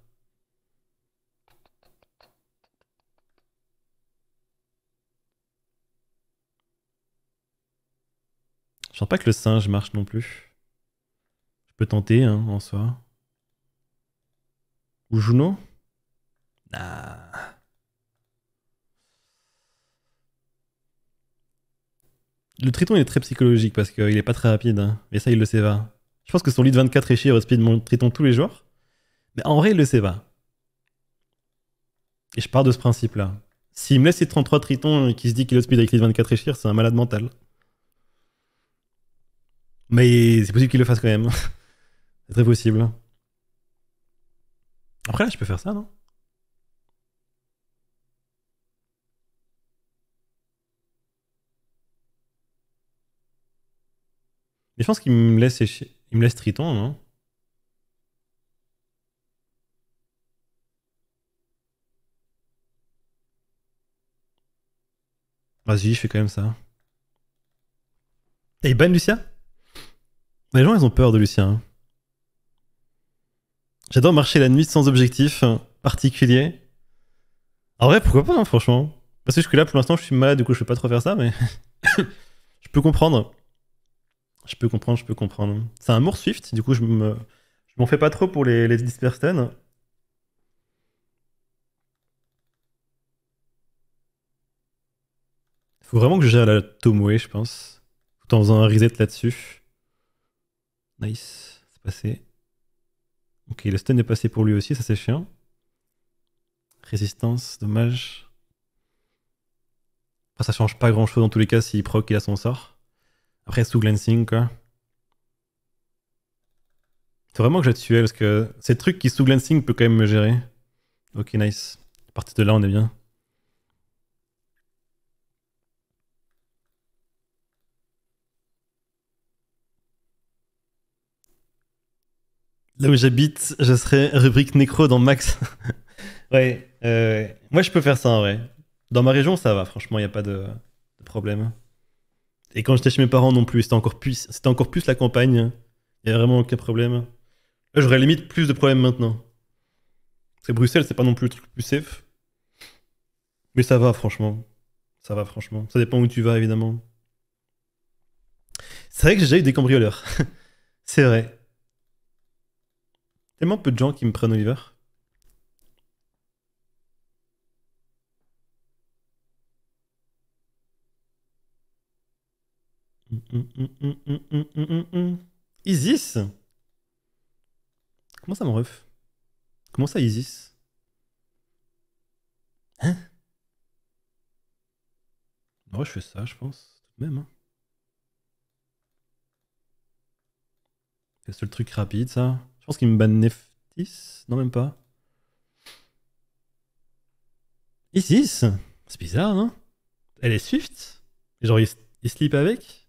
Je sens pas que le singe marche non plus. Je peux tenter, hein, en soi. Ou Juno ah. Le triton est très psychologique parce qu'il est pas très rapide. mais hein. ça, il le sait va je pense que son de 24 est au speed mon Triton tous les jours. Mais en vrai, il le sait pas. Et je pars de ce principe-là. S'il me laisse ses 33 Tritons et qu'il se dit qu'il speed avec les 24 échir, c'est un malade mental. Mais c'est possible qu'il le fasse quand même. *laughs* c'est très possible. Après, là, je peux faire ça, non Mais je pense qu'il me laisse échir. Il me laisse Triton, non Vas-y, je fais quand même ça. Et il banne Lucien Les gens, ils ont peur de Lucien. Hein. J'adore marcher la nuit sans objectif hein, particulier. En vrai, pourquoi pas, hein, franchement Parce que je suis là, pour l'instant, je suis malade, du coup, je peux pas trop faire ça, mais... *laughs* je peux comprendre. Je peux comprendre, je peux comprendre. C'est un mort Swift, du coup, je m'en fais pas trop pour les, les Il Faut vraiment que je gère la Tomoe, je pense. Tout en faisant un reset là-dessus. Nice, c'est passé. Ok, le stun est passé pour lui aussi, ça c'est chiant. Résistance, dommage. ça change pas grand chose dans tous les cas s'il proc il a son sort. Après, sous glancing, quoi. C'est vraiment que je tué parce que ces trucs qui sous glancing peut quand même me gérer. Ok, nice. À partir de là, on est bien. Là où j'habite, je serai rubrique nécro dans max. *laughs* Euh, ouais, moi je peux faire ça en vrai. Dans ma région, ça va, franchement, il n'y a pas de problème. Et quand j'étais chez mes parents non plus, c'était encore, plus, encore plus la campagne. Il n'y avait vraiment aucun problème. Là J'aurais limite plus de problèmes maintenant. C'est Bruxelles, c'est pas non plus le truc le plus safe. Mais ça va, franchement. Ça va, franchement. Ça dépend où tu vas, évidemment. C'est vrai que j'ai déjà eu des cambrioleurs. *laughs* c'est vrai. Tellement peu de gens qui me prennent au Isis Comment ça, mon ref Comment ça, Isis Hein Ouais, je fais ça, je pense, tout de même. C'est hein. le truc rapide, ça. Je pense qu'il me banne Neftis Non, même pas. Isis C'est bizarre, non Elle est Swift Genre, il, il sleep avec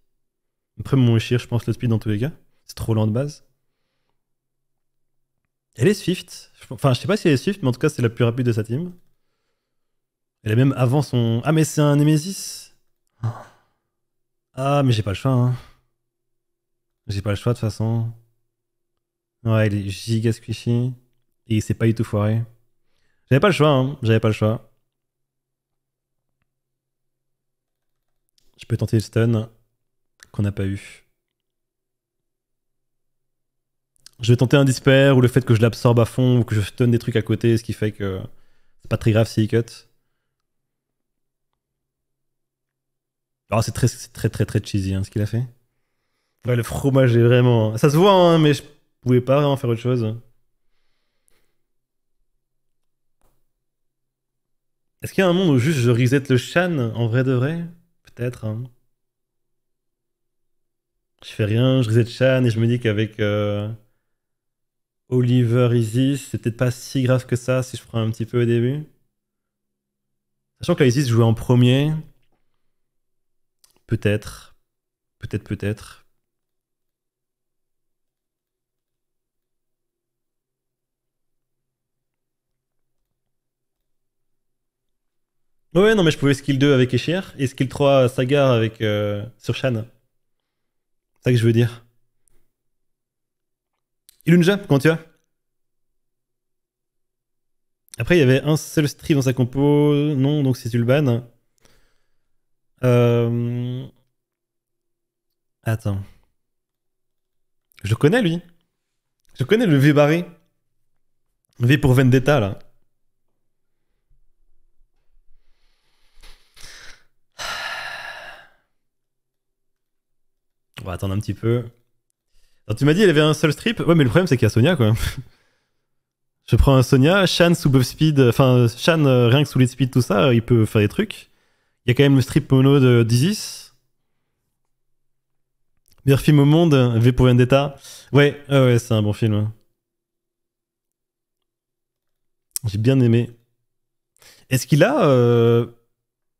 après, mon échir, je pense, le speed dans tous les cas. C'est trop lent de base. Elle est Swift. Enfin, je sais pas si elle est Swift, mais en tout cas, c'est la plus rapide de sa team. Elle est même avant son. Ah, mais c'est un Nemesis Ah, mais j'ai pas le choix. Hein. J'ai pas le choix de toute façon. Ouais, il est giga Et il s'est pas du tout foiré. J'avais pas le choix, hein. J'avais pas le choix. Je peux tenter le stun qu'on n'a pas eu. Je vais tenter un dispers ou le fait que je l'absorbe à fond ou que je donne des trucs à côté, ce qui fait que c'est pas très grave si cut. Ah, c'est très, très très très cheesy hein, ce qu'il a fait. le fromage est vraiment. Hein. Ça se voit, hein, mais je pouvais pas vraiment faire autre chose. Est-ce qu'il y a un monde où juste je reset le Shan en vrai de vrai Peut-être. Hein je fais rien, je reset Chan et je me dis qu'avec euh, Oliver Isis, c'est peut-être pas si grave que ça si je prends un petit peu au début. Sachant que là, Isis jouait en premier. Peut-être. Peut-être, peut-être. Ouais, non, mais je pouvais skill 2 avec Eshir et skill 3 Sagar avec, euh, sur Shan que je veux dire. Ilunja, quand tu as Après, il y avait un seul strip dans sa compo. Non, donc c'est Ulban. Euh, attends. Je connais, lui. Je connais le V barré. V pour Vendetta, là. attendre un petit peu. Alors, tu m'as dit, il avait un seul strip. Ouais, mais le problème, c'est qu'il y a Sonia, quoi. Je prends un Sonia, Shan sous Buff Speed, enfin, Shan, euh, rien que sous Lead Speed, tout ça, il peut faire des trucs. Il y a quand même le strip mono de d'Isis. Meilleur film au monde, V pour Vendetta. Ouais, ouais, c'est un bon film. J'ai bien aimé. Est-ce qu'il a euh,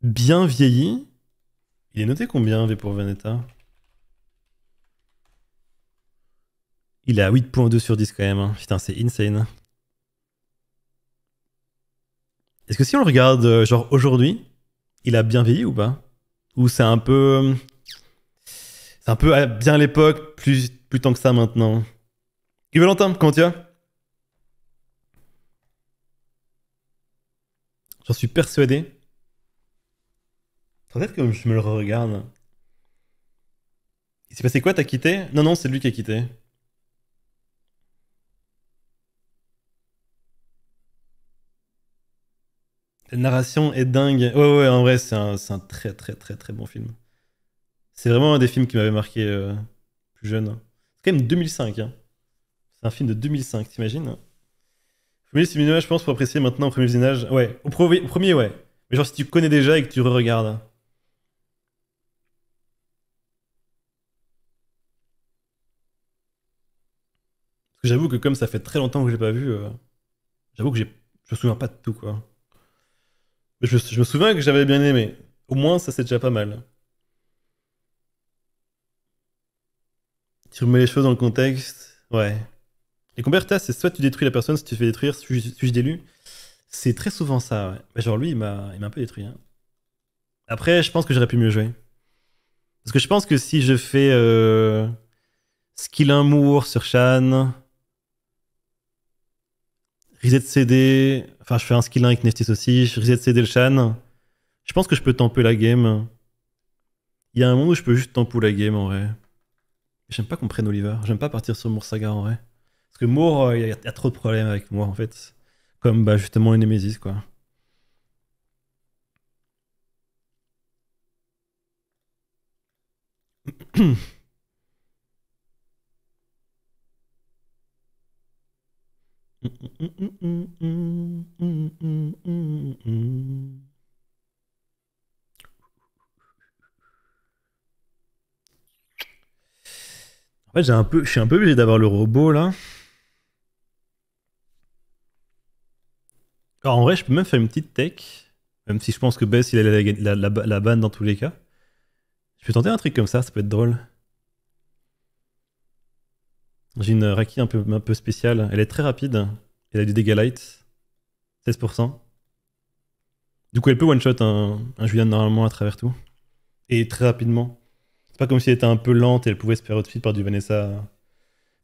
bien vieilli Il est noté combien V pour Vendetta Il est à 8.2 sur 10 quand même. Hein. Putain, c'est insane. Est-ce que si on le regarde, euh, genre aujourd'hui, il a bien vieilli ou pas Ou c'est un peu. Euh, c'est un peu ah, bien l'époque, plus, plus tant que ça maintenant. Yves Valentin, comment tu vas J'en suis persuadé. Peut-être que je me le regarde. Il s'est passé quoi T'as quitté Non, non, c'est lui qui a quitté. La narration est dingue. Ouais, ouais, en vrai, c'est un, très, très, très, très bon film. C'est vraiment un des films qui m'avait marqué euh, plus jeune. Hein. C'est quand même 2005. Hein. C'est un film de 2005, t'imagines Premier cinéma, je pense, pour apprécier maintenant au premier visionnage. Ouais, au, premier, ouais. Mais genre, si tu connais déjà et que tu re-regardes. Parce que j'avoue que comme ça fait très longtemps que j'ai pas vu, euh, j'avoue que je me souviens pas de tout, quoi je, me souviens que j'avais bien aimé. Au moins, ça, c'est déjà pas mal. Tu remets les choses dans le contexte. Ouais. Les Combertas, c'est soit tu détruis la personne, si tu fais détruire, suis-je d'élu. C'est très souvent ça, bah, genre, lui, il m'a un peu détruit. Hein. Après, je pense que j'aurais pu mieux jouer. Parce que je pense que si je fais euh, Skill un Mour sur Shan, Reset CD, Enfin, je fais un skill 1 avec Neftis aussi. Je reset CD le chan. Je pense que je peux tamper la game. Il y a un moment où je peux juste tamper la game en vrai. J'aime pas qu'on prenne Oliver. J'aime pas partir sur Moursaga, en vrai. Parce que Moore, euh, il y, a trop de problèmes avec moi en fait. Comme bah, justement une Nemesis quoi. *clears throat* En fait, j'ai un peu, je suis un peu obligé d'avoir le robot là. en vrai, je peux même faire une petite tech, même si je pense que Bess il a la, la, la dans tous les cas. Je peux tenter un truc comme ça, ça peut être drôle. J'ai une Raki un peu, spéciale. Elle est très rapide. Elle a du dégâts light. 16%. Du coup, elle peut one-shot un, Julian normalement à travers tout. Et très rapidement. C'est pas comme si elle était un peu lente et elle pouvait se faire outfit par du Vanessa.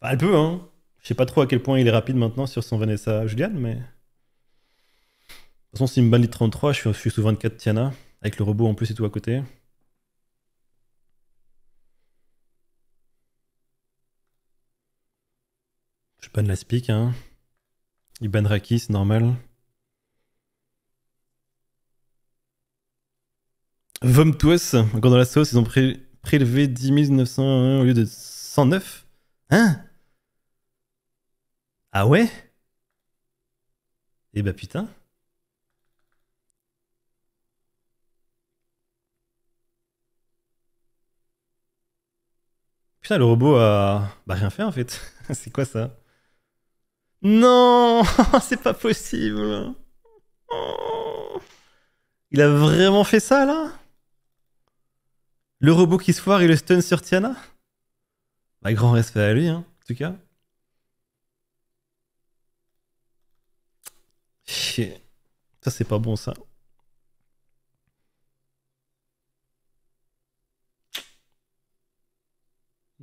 elle peut, hein. Je sais pas trop à quel point il est rapide maintenant sur son Vanessa Julian, mais. De toute façon, si me Bandit 33, je suis, je suis sous 24 Tiana. Avec le robot en plus et tout à côté. Je banne la speak, hein. Il Raki, c'est normal. Vomtous, encore dans la sauce, ils ont pré prélevé 10 au lieu de 109. Hein Ah ouais Eh bah putain. Putain, le robot a bah, rien fait en fait. *laughs* c'est quoi ça non, *laughs* c'est pas possible. Il a vraiment fait ça là Le robot qui se foire et le stun sur Tiana Bah grand respect à lui, hein, en tout cas. Chier. Ça c'est pas bon ça.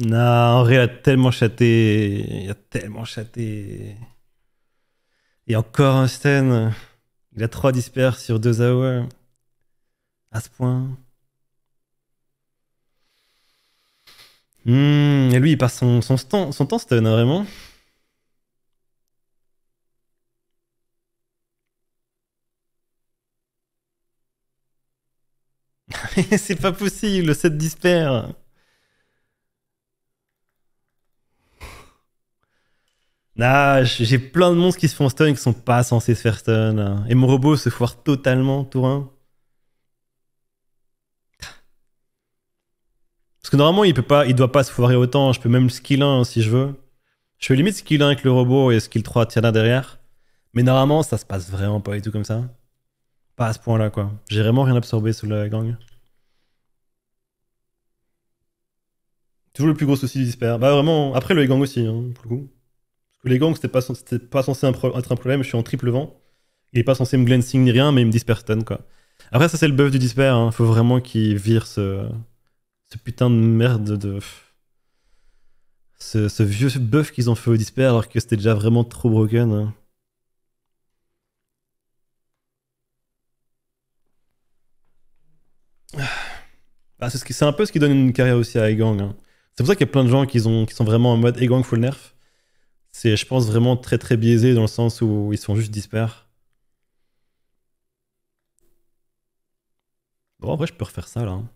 Non, Henri a tellement chaté. Il a tellement chaté. Et encore un stun, Il a 3 dispers sur 2 Hours. E. À ce point. Hmm, et lui, il passe son, son, son temps stun, hein, vraiment. *laughs* C'est pas possible, le 7 dispers. Nah, j'ai plein de monstres qui se font stun et qui sont pas censés se faire stun. Et mon robot se foire totalement, tour 1. Parce que normalement, il peut pas, il doit pas se foirer autant. Je peux même skill 1 si je veux. Je fais limite skill 1 avec le robot et skill 3 à derrière. Mais normalement, ça se passe vraiment pas et tout comme ça. Pas à ce point-là, quoi. J'ai vraiment rien absorbé sous le gang. Toujours le plus gros souci du Bah vraiment, après le gang aussi, hein, pour le coup les gangs, c'était pas, pas censé être un problème. Je suis en triple vent. Il est pas censé me glancing ni rien, mais il me disperse quoi. Après, ça, c'est le buff du disper. Hein. Faut vraiment qu'ils vire ce... ce putain de merde de. Ce, vieux buff qu'ils ont fait au Disper alors que c'était déjà vraiment trop broken. Hein. Bah, c'est ce un peu ce qui donne une carrière aussi à Egang. Hein. C'est pour ça qu'il y a plein de gens qui, qui sont vraiment en mode Egang full nerf c'est, je pense, vraiment très très biaisé dans le sens où ils sont juste dispers. Bon, en je peux refaire ça là. Hein.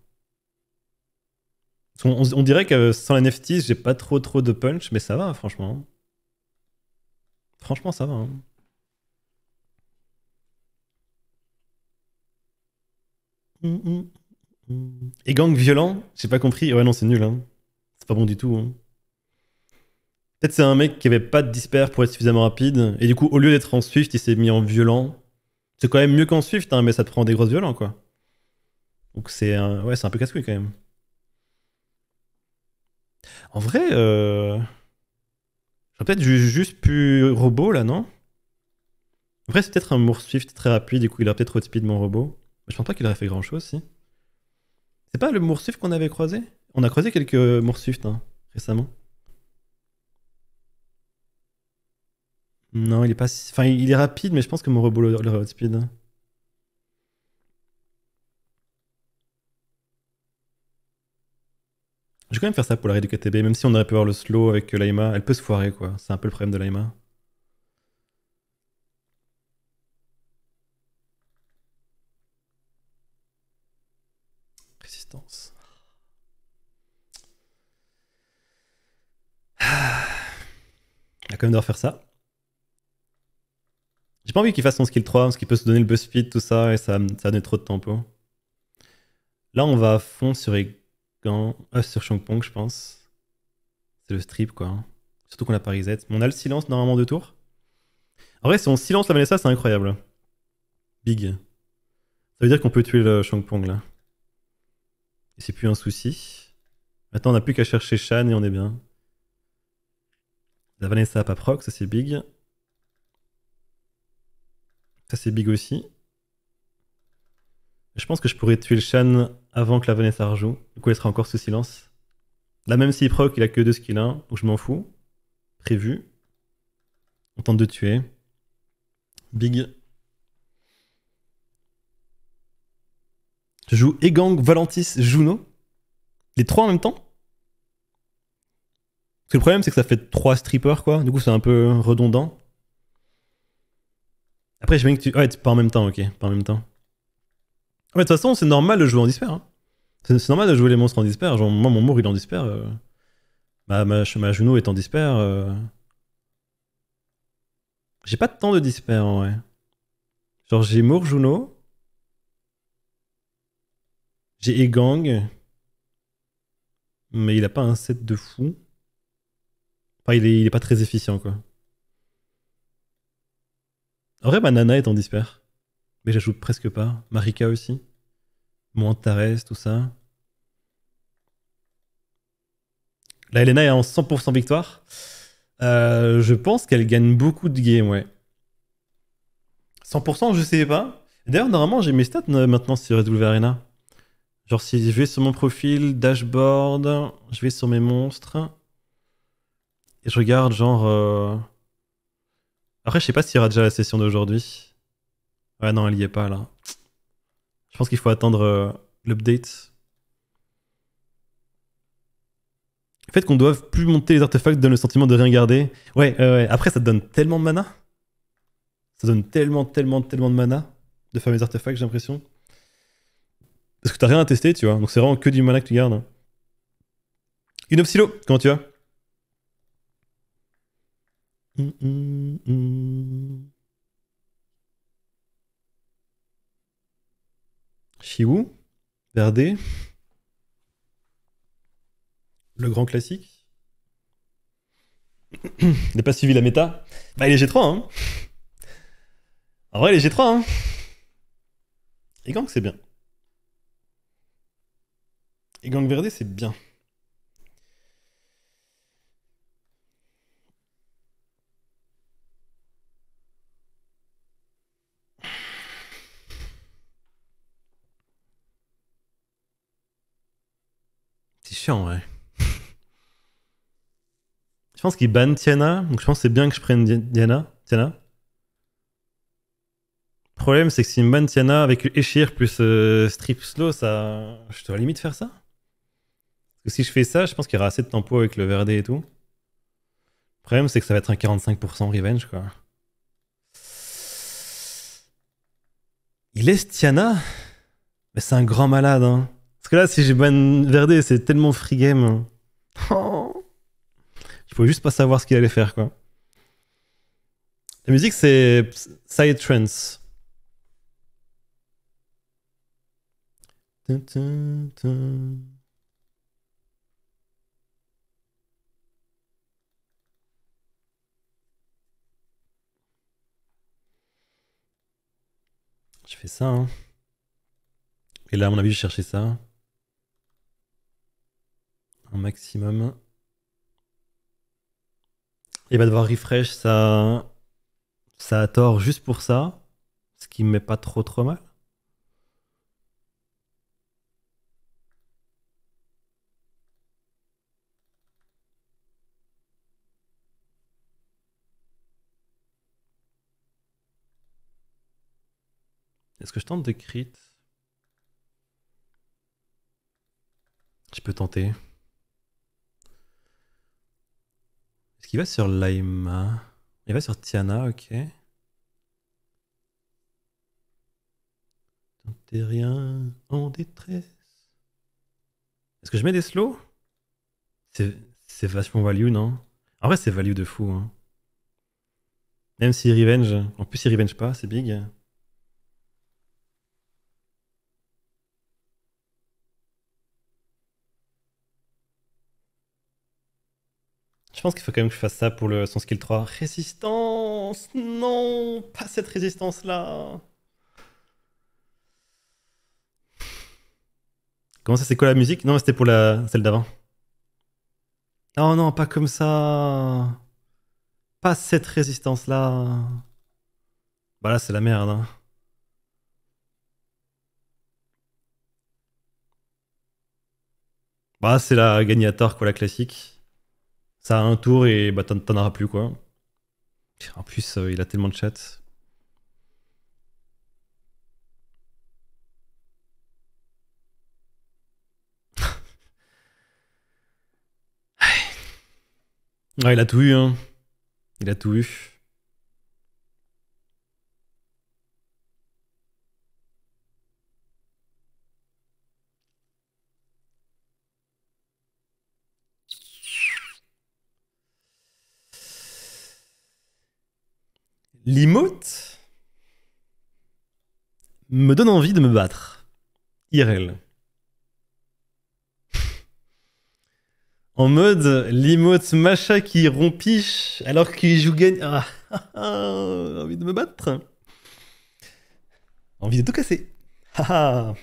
On, dirait que sans la NFTs, j'ai pas trop trop de punch, mais ça va, franchement. Franchement, ça va. Hein. Et gang violent, j'ai pas compris. Ouais, non, c'est nul. Hein. C'est pas bon du tout. Hein c'est un mec qui avait pas de dispers pour être suffisamment rapide. Et du coup, au lieu d'être en Swift, il s'est mis en violent. C'est quand même mieux qu'en Swift, hein, mais ça te prend des grosses violents, quoi. Donc c'est un, ouais, c'est un peu casse-couille quand même. En vrai, euh, j'aurais peut-être juste pu robot là, non En vrai, c'est peut-être un mours Swift très rapide, du coup il a peut-être trop de mon robot. Je pense pas qu'il aurait fait grand-chose, si. C'est pas le mours Swift qu'on avait croisé On a croisé quelques mours Swift hein, récemment. Non, il est pas. Enfin, il est rapide, mais je pense que mon robot le, outspeed. speed. Je vais quand même faire ça pour l'arrêt du KTB, même si on aurait pu avoir le slow avec l'AIMA. Elle peut se foirer, quoi. C'est un peu le problème de l'AIMA. Résistance. a ah. quand même devoir faire ça. J'ai pas envie qu'il fasse son skill 3 parce qu'il peut se donner le buzz speed tout ça, et ça, ça donne trop de tempo. Là, on va à fond sur Egan, Ah sur Shangpong, je pense. C'est le strip, quoi. Surtout qu'on a Parisette. Z. on a le silence normalement deux tours En vrai, si on silence la Vanessa, c'est incroyable. Big. Ça veut dire qu'on peut tuer le Shangpong là. Et c'est plus un souci. Maintenant, on n'a plus qu'à chercher Shan et on est bien. La Vanessa a pas proc, ça c'est big. Ça, c'est big aussi. Je pense que je pourrais tuer le Shan avant que la Vanessa rejoue. Du coup, elle sera encore sous silence. Là, même s'il proc, il a que deux skills 1, hein, donc je m'en fous. Prévu. On tente de tuer. Big. Je joue Egang, Valentis, Juno. Les trois en même temps Parce que le problème, c'est que ça fait trois strippers, quoi. Du coup, c'est un peu redondant. Après, je bien que tu. Ouais, pas en même temps, ok. Pas en même temps. Ah, mais de toute façon, c'est normal de jouer en disper hein. C'est normal de jouer les monstres en disper Genre, moi, mon mour, il en disperse euh, Ma, Juno est en disper euh. J'ai pas de temps de dispers en vrai. Genre, j'ai mour Juno. J'ai Egang. Mais il a pas un set de fou. Enfin, il il est pas très efficient, quoi. En vrai, ma nana est en dispers. Mais j'ajoute presque pas. Marika aussi. Montares, tout ça. Là, Elena est en 100% victoire. Euh, je pense qu'elle gagne beaucoup de games, ouais. 100%, je sais pas. D'ailleurs, normalement, j'ai mes stats euh, maintenant sur Bull Arena. Genre, si je vais sur mon profil, dashboard, je vais sur mes monstres, et je regarde, genre, euh, après, je sais pas s'il y aura déjà la session d'aujourd'hui. Ouais, non, elle y est pas là. Je pense qu'il faut attendre euh, l'update. Le fait qu'on doive plus monter les artefacts donne le sentiment de rien garder. Ouais, ouais. après ça te donne tellement de mana. Ça donne tellement, tellement, tellement de mana de fameux artefacts, j'ai l'impression. Parce que t'as rien à tester, tu vois. Donc c'est vraiment que du mana que tu gardes. Une obsilo, comment tu vas Shiwu Verdé, le grand classique. N'a pas suivi la méta Bah, il est G3, hein En vrai, il est G3, hein Et gang, c'est bien. Et gang Verdé, c'est bien. ouais. Hein. je pense qu'il ban Tiana, donc je pense que c'est bien que je prenne Diana. Tiana. Le problème, c'est que si me Tiana avec Eshir plus euh, Strip Slow, ça... je dois limite faire ça. Parce que si je fais ça, je pense qu'il y aura assez de tempo avec le Verde et tout. Le problème, c'est que ça va être un 45% revenge, quoi. Il laisse Tiana Mais c'est un grand malade, hein. Parce que là, si j'ai ban Verde, c'est tellement free game. Oh. Je pouvais juste pas savoir ce qu'il allait faire, quoi. La musique, c'est Side Trance. Je fais ça. Hein. Et là, à mon avis, je cherchais ça maximum. Et va bah, devoir refresh ça, ça a tort juste pour ça, ce qui me met pas trop trop mal. Est-ce que je tente de crit Je peux tenter. Il va sur Laima Il va sur Tiana, ok. rien en détresse. Est-ce que je mets des slows C'est vachement value, non En vrai, c'est value de fou. Hein. Même si Revenge. En plus, il Revenge pas, c'est big. Je pense qu'il faut quand même que je fasse ça pour le, son skill 3. Résistance Non Pas cette résistance-là Comment ça, c'est quoi la musique Non, c'était pour la celle d'avant. Oh non, pas comme ça Pas cette résistance-là Bah là, c'est la merde, hein. Bah, c'est la gagnator, quoi, la classique ça a un tour et bah, t'en auras plus, quoi. En plus, euh, il a tellement de chat. *laughs* il a tout eu, hein. Il a tout eu. L'emote me donne envie de me battre. Irel. *laughs* en mode l'emote Macha qui rompiche alors qu'il joue gagne. Ah, ah, ah, envie de me battre. Envie de tout casser. Haha.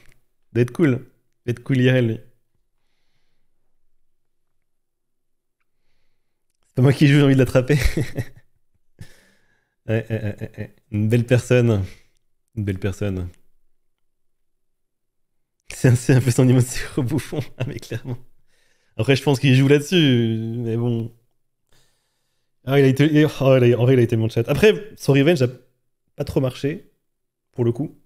D'être cool. D'être cool Irel. C'est moi qui joue, j'ai envie de l'attraper. *laughs* Eh, eh, eh, Une belle personne. Une belle personne. C'est un, peu son émotion au bouffon, *laughs* ah, mais clairement. Après, je pense qu'il joue là-dessus, mais bon. Ah, il été, oh, en vrai, il a été mon chat. Après, son revenge a pas trop marché, pour le coup.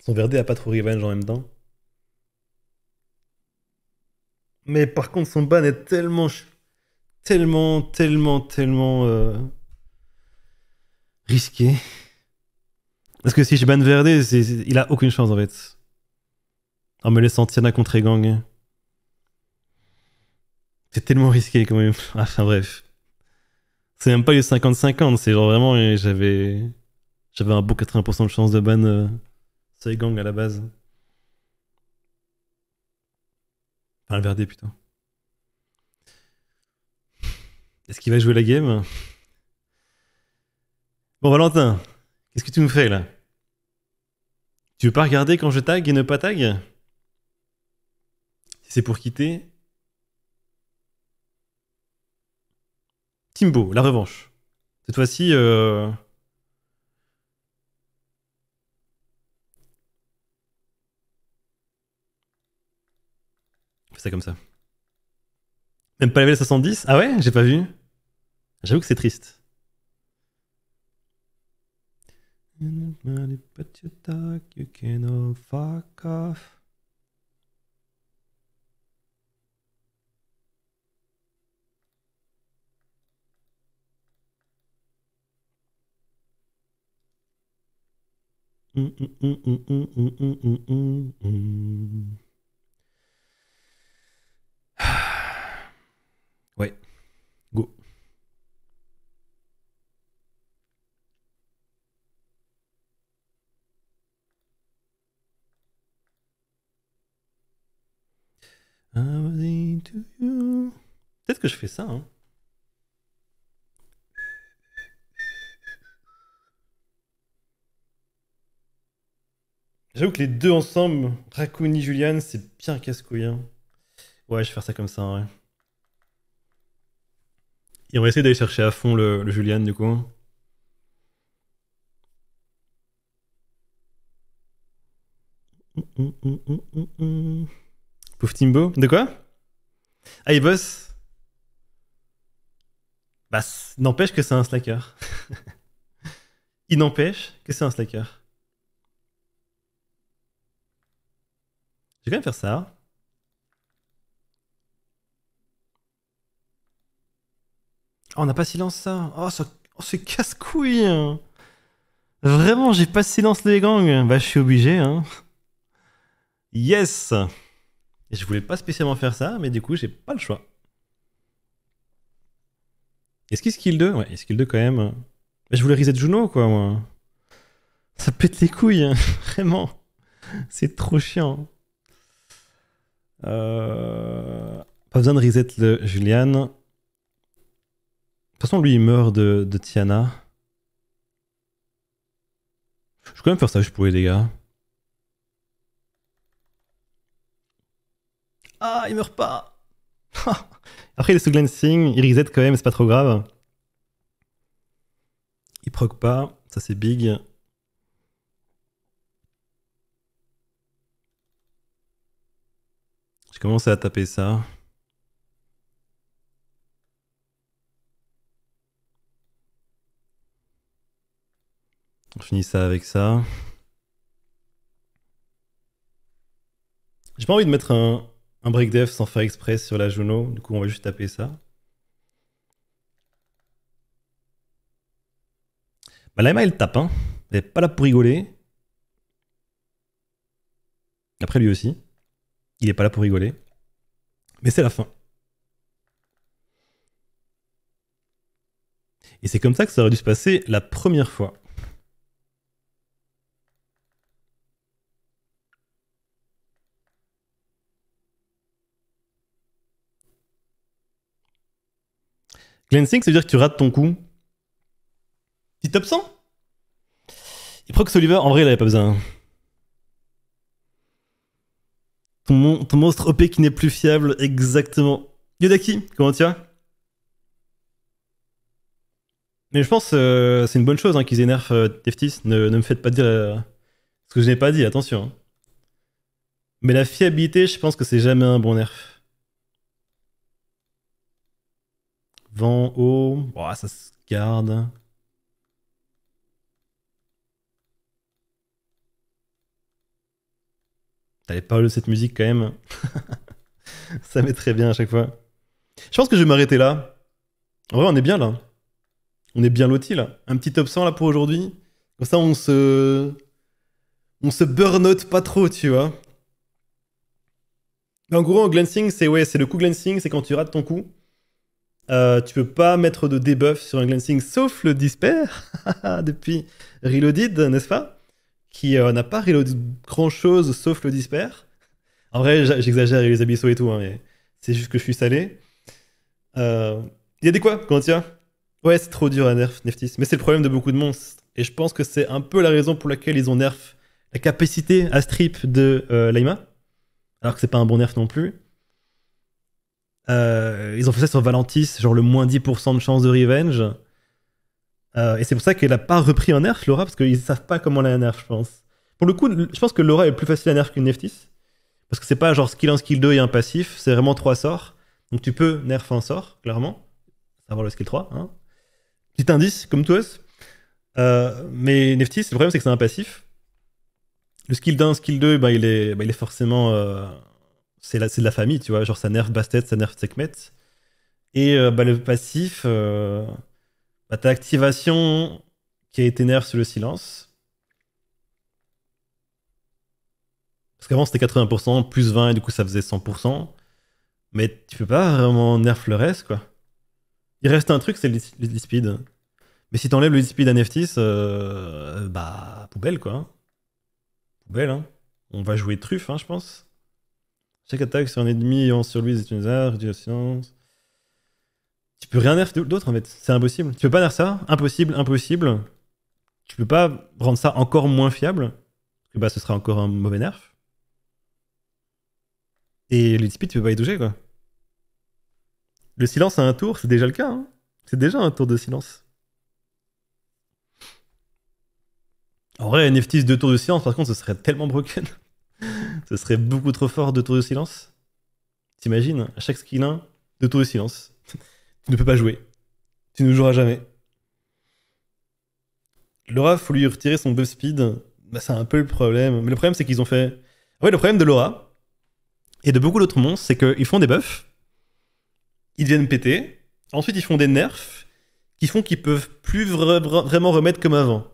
Son Verdé a pas trop revenge en même temps. Mais par contre, son ban est tellement, tellement, tellement, tellement. Euh, risqué. Parce que si je ban Verdé il a aucune chance en fait. En me laissant Tiana contre gang. C'est tellement risqué quand même. *laughs* Enfin bref. C'est même pas les 50-50, c'est genre vraiment euh, j'avais. J'avais un beau 80% de chance de ban euh, Gang à la base. Enfin, le Verde putain. Est-ce qu'il va jouer la game Bon, Valentin, qu'est-ce que tu nous fais là Tu veux pas regarder quand je tag et ne pas tag Si c'est pour quitter. Timbo, la revanche. Cette fois-ci. Euh... On ça comme ça. Même pas level 70 Ah ouais J'ai pas vu. J'avoue que c'est triste. Anybody but your dog, you can all fuck off. ouais. *sighs* Peut-être que je fais ça. Hein. J'avoue que les deux ensemble, Raccoon et Julian, c'est bien casse-couille. Hein. Ouais, je vais faire ça comme ça, Et on va essayer d'aller chercher à fond le, le Julian, du coup. Hein. Hum, hum, hum, Pouf Timbo. De quoi Ah, boss. Bah, n'empêche que c'est un slacker. *laughs* il n'empêche que c'est un slacker. Je vais quand même faire ça. Oh, on n'a pas silence ça. Oh, ça... Oh, c'est casse-couille. Hein. Vraiment, j'ai pas silence les gangs. Bah, je suis obligé. Hein. Yes je voulais pas spécialement faire ça, mais du coup, j'ai pas le choix. Est-ce qu'il skill 2 Ouais, il skill 2 quand même. Hein. Mais je voulais reset Juno, quoi, moi. Ça pète les couilles, hein, *laughs* vraiment. C'est trop chiant. Euh, pas besoin de reset le Julian. De toute façon, lui, il meurt de, Tiana. Je peux quand même faire ça je pourrais, les gars. Ah, il meurt pas *laughs* Après, il est sous glancing, il reset quand même, c'est pas trop grave. Il proc pas, ça c'est big. J'ai commencé à taper ça. On finit ça avec ça. J'ai pas envie de mettre un, un break sans faire express sur la Juno. Du coup, on va juste taper ça. Bah, la elle tape, hein. Elle est pas là pour rigoler. Après, lui aussi. Il est pas là pour rigoler. Mais c'est la fin. Et c'est comme ça que ça aurait dû se passer la première fois. Glancing, ça veut dire que tu rates ton coup. Petit top 100 Et que Oliver, en vrai, il avait pas besoin. Ton, monstre OP qui n'est plus fiable, exactement. Yodaki, comment tu vas Mais je pense que euh, c'est une bonne chose hein, qu'ils énervent euh, Teftis. Ne, me faites pas dire euh, ce que je n'ai pas dit, attention. Hein. Mais la fiabilité, je pense que c'est jamais un bon nerf. Vent haut. ça se garde. T'avais pas de cette musique quand même. *laughs* ça met très bien à chaque fois. Je pense que je vais m'arrêter là. En vrai, on est bien là. On est bien loti là. Un petit top 100 là pour aujourd'hui. Comme ça, on se. On se burn pas trop, tu vois. En gros, en glancing, c'est ouais, c'est le coup glancing, c'est quand tu rates ton coup. Euh, tu peux pas mettre de debuff sur un glancing sauf le despair *laughs* depuis Reloaded, n'est-ce pas Qui euh, n'a pas reloaded grand chose sauf le despair. En vrai, j'exagère avec les abyssaux et tout, hein, mais c'est juste que je suis salé. Il euh, y a des quoi quand tiens Ouais, c'est trop dur à nerf Neftis, mais c'est le problème de beaucoup de monstres. Et je pense que c'est un peu la raison pour laquelle ils ont nerf la capacité à strip de Laima, alors que c'est pas un bon nerf non plus. Euh, ils ont fait ça sur Valentis, genre le moins 10% de chance de revenge. Euh, et c'est pour ça qu'elle a pas repris un nerf, Laura, parce qu'ils savent pas comment la nerf, je pense. Pour le coup, je pense que Laura est plus facile à nerf qu'une Neftis. Parce que c'est pas genre skill 1, skill 2 et un passif, c'est vraiment trois sorts. Donc tu peux nerf un sort, clairement. Avoir le skill 3. Hein. Petit indice, comme tous. Euh, mais Neftis, le problème c'est que c'est un passif. Le skill 1, skill 2, bah, il, est, bah, il est forcément c'est de la famille, tu vois. Genre, ça nerf Bastet, ça nerf Sekhmet. Et euh, bah, le passif, euh, bah, ta activation qui a été nerf sur le silence. Parce qu'avant, c'était 80%, plus 20, et du coup, ça faisait 100%. Mais tu peux pas vraiment nerf le reste, quoi. Il reste un truc, c'est le, speed. Mais si t'enlèves le speed à Neftis, euh, bah, poubelle, quoi. Poubelle, hein. On va jouer truffe, hein, je pense. Chaque attaque sur un ennemi en sur lui des une silence. Tu peux rien nerf d'autre en fait, c'est impossible. Tu peux pas nerf ça, impossible, impossible. Tu peux pas rendre ça encore moins fiable, Et bah ce sera encore un mauvais nerf. Et les speed tu peux pas y toucher quoi. Le silence à un tour, c'est déjà le cas. Hein. C'est déjà un tour de silence. En vrai, NFTs deux tours de silence, par contre, ce serait tellement broken. Ce serait beaucoup trop fort de tour de silence. T'imagines À chaque skill 1, de tour de silence. tu ne peux pas jouer. Tu ne joueras jamais. Laura, faut lui retirer son buff speed. Bah, c'est un peu le problème. Mais le problème, c'est qu'ils ont fait. Oui, le problème de Laura et de beaucoup d'autres monstres, c'est qu'ils font des buffs, ils viennent péter, ensuite ils font des nerfs qui font qu'ils peuvent plus vraiment remettre comme avant.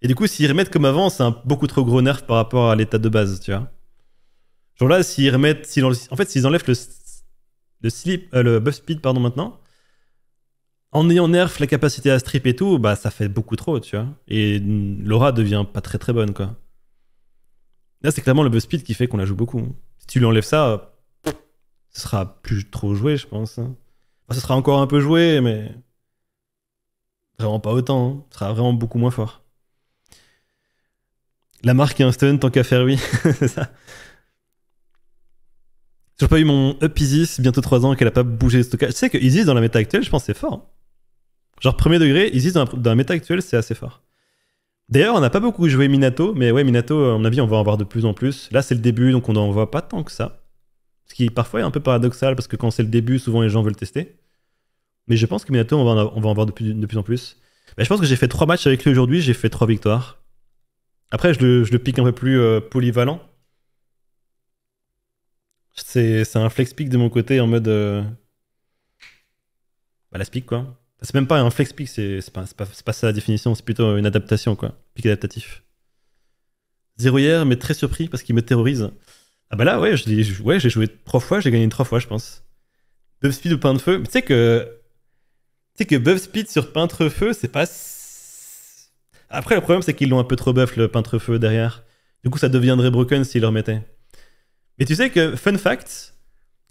Et du coup, s'ils remettent comme avant, c'est un beaucoup trop gros nerf par rapport à l'état de base, tu vois là, s'ils remettent. Si en fait, s'ils enlèvent le, slip, euh, le buff speed pardon, maintenant, en ayant nerf la capacité à strip et tout, bah ça fait beaucoup trop, tu vois. Et Laura devient pas très très bonne, quoi. Là, c'est clairement le buff speed qui fait qu'on la joue beaucoup. Si tu lui enlèves ça, ce sera plus trop joué, je pense. Hein. ce sera encore un peu joué, mais vraiment pas autant. Hein. Ce sera vraiment beaucoup moins fort. La marque est un stun, tant qu'à faire, oui. *laughs* c'est ça j'ai pas eu mon Up Isis, bientôt 3 ans, qu'elle a pas bougé de stockage. Tu sais que Isis dans la méta actuelle, je pense c'est fort. Hein. Genre premier degré, Isis dans la, dans méta actuelle, c'est assez fort. D'ailleurs, on n'a pas beaucoup joué Minato, mais ouais, Minato, à mon avis, on va en voir de plus en plus. Là, c'est le début, donc on n'en voit pas tant que ça. Ce qui parfois est un peu paradoxal, parce que quand c'est le début, souvent les gens veulent tester. Mais je pense que Minato, on va en, on va en voir de plus, en plus. je pense que j'ai fait 3 matchs avec lui aujourd'hui, j'ai fait 3 victoires. Après, je le, pique un peu plus euh, polyvalent. C'est un flex pick de mon côté en mode. Euh, bah, la speak, quoi. Bah, c'est même pas un flex pick, c'est pas, pas, pas, ça la définition, c'est plutôt une adaptation, quoi. Pick adaptatif. Zéro hier, mais très surpris parce qu'il me terrorise. Ah bah là, ouais, j'ai ouais, joué trois fois, j'ai gagné trois fois, je pense. Buff Speed ou peintre Feu. Tu sais que. Tu sais que Buff Speed sur Peintre Feu, c'est pas. Après, le problème, c'est qu'ils l'ont un peu trop buff, le Peintre Feu, derrière. Du coup, ça deviendrait broken s'ils le remettaient. Mais tu sais que, fun fact,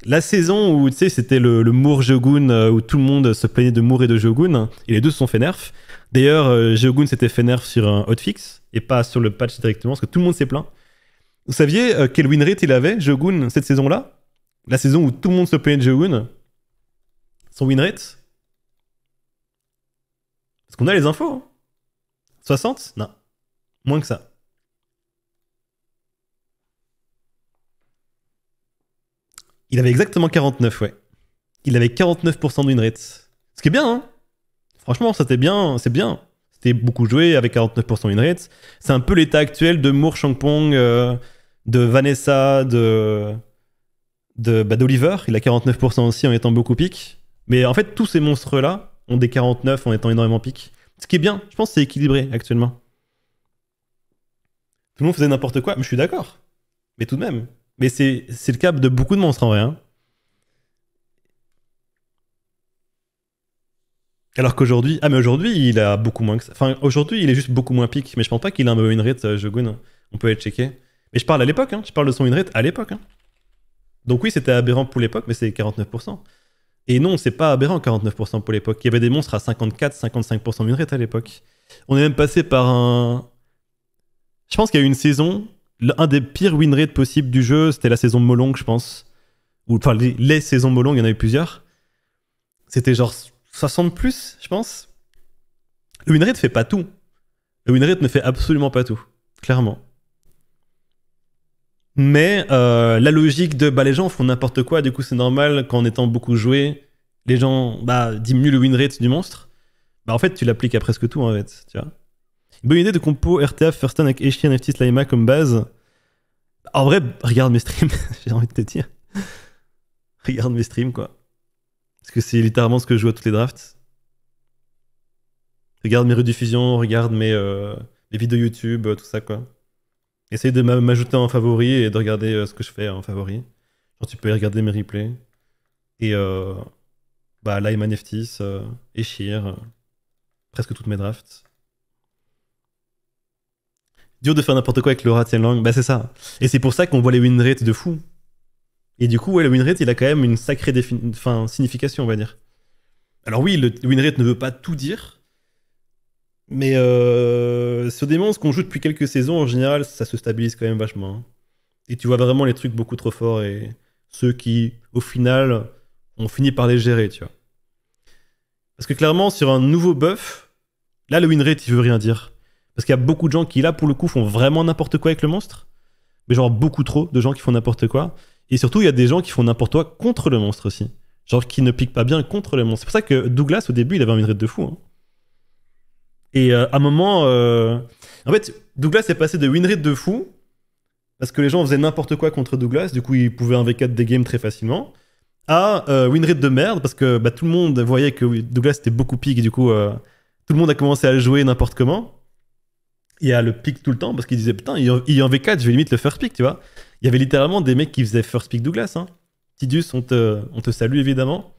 la saison où tu sais, c'était le, le Moore Jogun euh, où tout le monde se plaignait de Moore et de Jogun, et les deux se sont fait nerf. D'ailleurs, euh, Jogun s'était fait nerf sur un hotfix et pas sur le patch directement, parce que tout le monde s'est plaint. Vous saviez euh, quel win rate il avait, Jogun, cette saison-là La saison où tout le monde se plaignait de Jogun, Son win rate Parce qu'on a les infos. 60 hein. Non. Moins que ça. Il avait exactement 49, ouais. Il avait 49% d'une winrate. Ce qui est bien, hein Franchement, c'était bien, c'est bien. C'était beaucoup joué avec 49% de winrate. C'est un peu l'état actuel de Moore Changpong, euh, de Vanessa, de de bah, d'Oliver. Il a 49% aussi en étant beaucoup pique. Mais en fait, tous ces monstres-là ont des 49 en étant énormément pique. Ce qui est bien, je pense que c'est équilibré actuellement. Tout le monde faisait n'importe quoi, mais je suis d'accord. Mais tout de même, mais c'est le cap de beaucoup de monstres en vrai. Hein. Alors qu'aujourd'hui, ah mais aujourd'hui il a beaucoup moins que ça. Enfin aujourd'hui il est juste beaucoup moins pique, mais je pense pas qu'il a un winrate euh, Jogun. On peut aller checker. Mais je parle à l'époque, hein. je parle de son winrate à l'époque. Hein. Donc oui c'était aberrant pour l'époque, mais c'est 49%. Et non c'est pas aberrant 49% pour l'époque. Il y avait des monstres à 54-55% winrate à l'époque. On est même passé par un... Je pense qu'il y a eu une saison un des pires win rates possibles du jeu, c'était la saison Molong, je pense. Ou, enfin, les, saisons Molong, il y en a eu plusieurs. C'était genre 60 plus, je pense. Le win rate fait pas tout. Le win rate ne fait absolument pas tout, clairement. Mais euh, la logique de bah, les gens font n'importe quoi, du coup c'est normal qu'en étant beaucoup joué, les gens bah, diminuent le win rate du monstre. Bah en fait, tu l'appliques à presque tout en fait, tu vois. Bonne idée de compo RTA Firstone avec Eshir, NFT comme base. En vrai, regarde mes streams, *laughs* j'ai envie de te dire. regarde mes streams, quoi. Parce que c'est littéralement ce que je joue à toutes les drafts. Regarde mes rediffusions, regarde mes, euh, les vidéos YouTube, euh, tout ça, quoi. Essaye de m'ajouter en favori et de regarder euh, ce que je fais en favori. Genre, tu peux regarder mes replays. Et euh, bah, Neftis, Eshir, presque toutes mes drafts dur de faire n'importe quoi avec le rat Lang. Bah, c'est ça. Et c'est pour ça qu'on voit les win rates de fou. Et du coup, ouais, le win rate, il a quand même une sacrée signification, on va dire. Alors oui, le win rate ne veut pas tout dire. Mais sur euh, des monstres qu'on joue depuis quelques saisons, en général, ça se stabilise quand même vachement. Hein. Et tu vois vraiment les trucs beaucoup trop forts et ceux qui, au final, ont fini par les gérer, tu vois. Parce que clairement, sur un nouveau buff, là, le win rate, il veut rien dire. Parce qu'il y a beaucoup de gens qui, là, pour le coup, font vraiment n'importe quoi avec le monstre. Mais genre beaucoup trop de gens qui font n'importe quoi. Et surtout, il y a des gens qui font n'importe quoi contre le monstre aussi. Genre qui ne piquent pas bien contre le monstre. C'est pour ça que Douglas, au début, il avait un winrate de fou. Hein. Et euh, à un moment. Euh, en fait, Douglas est passé de win rate de fou. Parce que les gens faisaient n'importe quoi contre Douglas. Du coup, il pouvait 1v4 des games très facilement. À winrate euh, win de merde. Parce que bah, tout le monde voyait que Douglas était beaucoup pique. du coup, tout le monde a commencé à le jouer n'importe comment y a le pick tout le temps parce qu'il disait putain, il en V4, je vais limite le first pick, tu vois. Il y avait littéralement des mecs qui faisaient first pick Douglas. Hein. Tidus, on te, on te salue évidemment.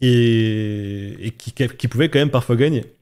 Et, qui, qui pouvaient quand même parfois gagner.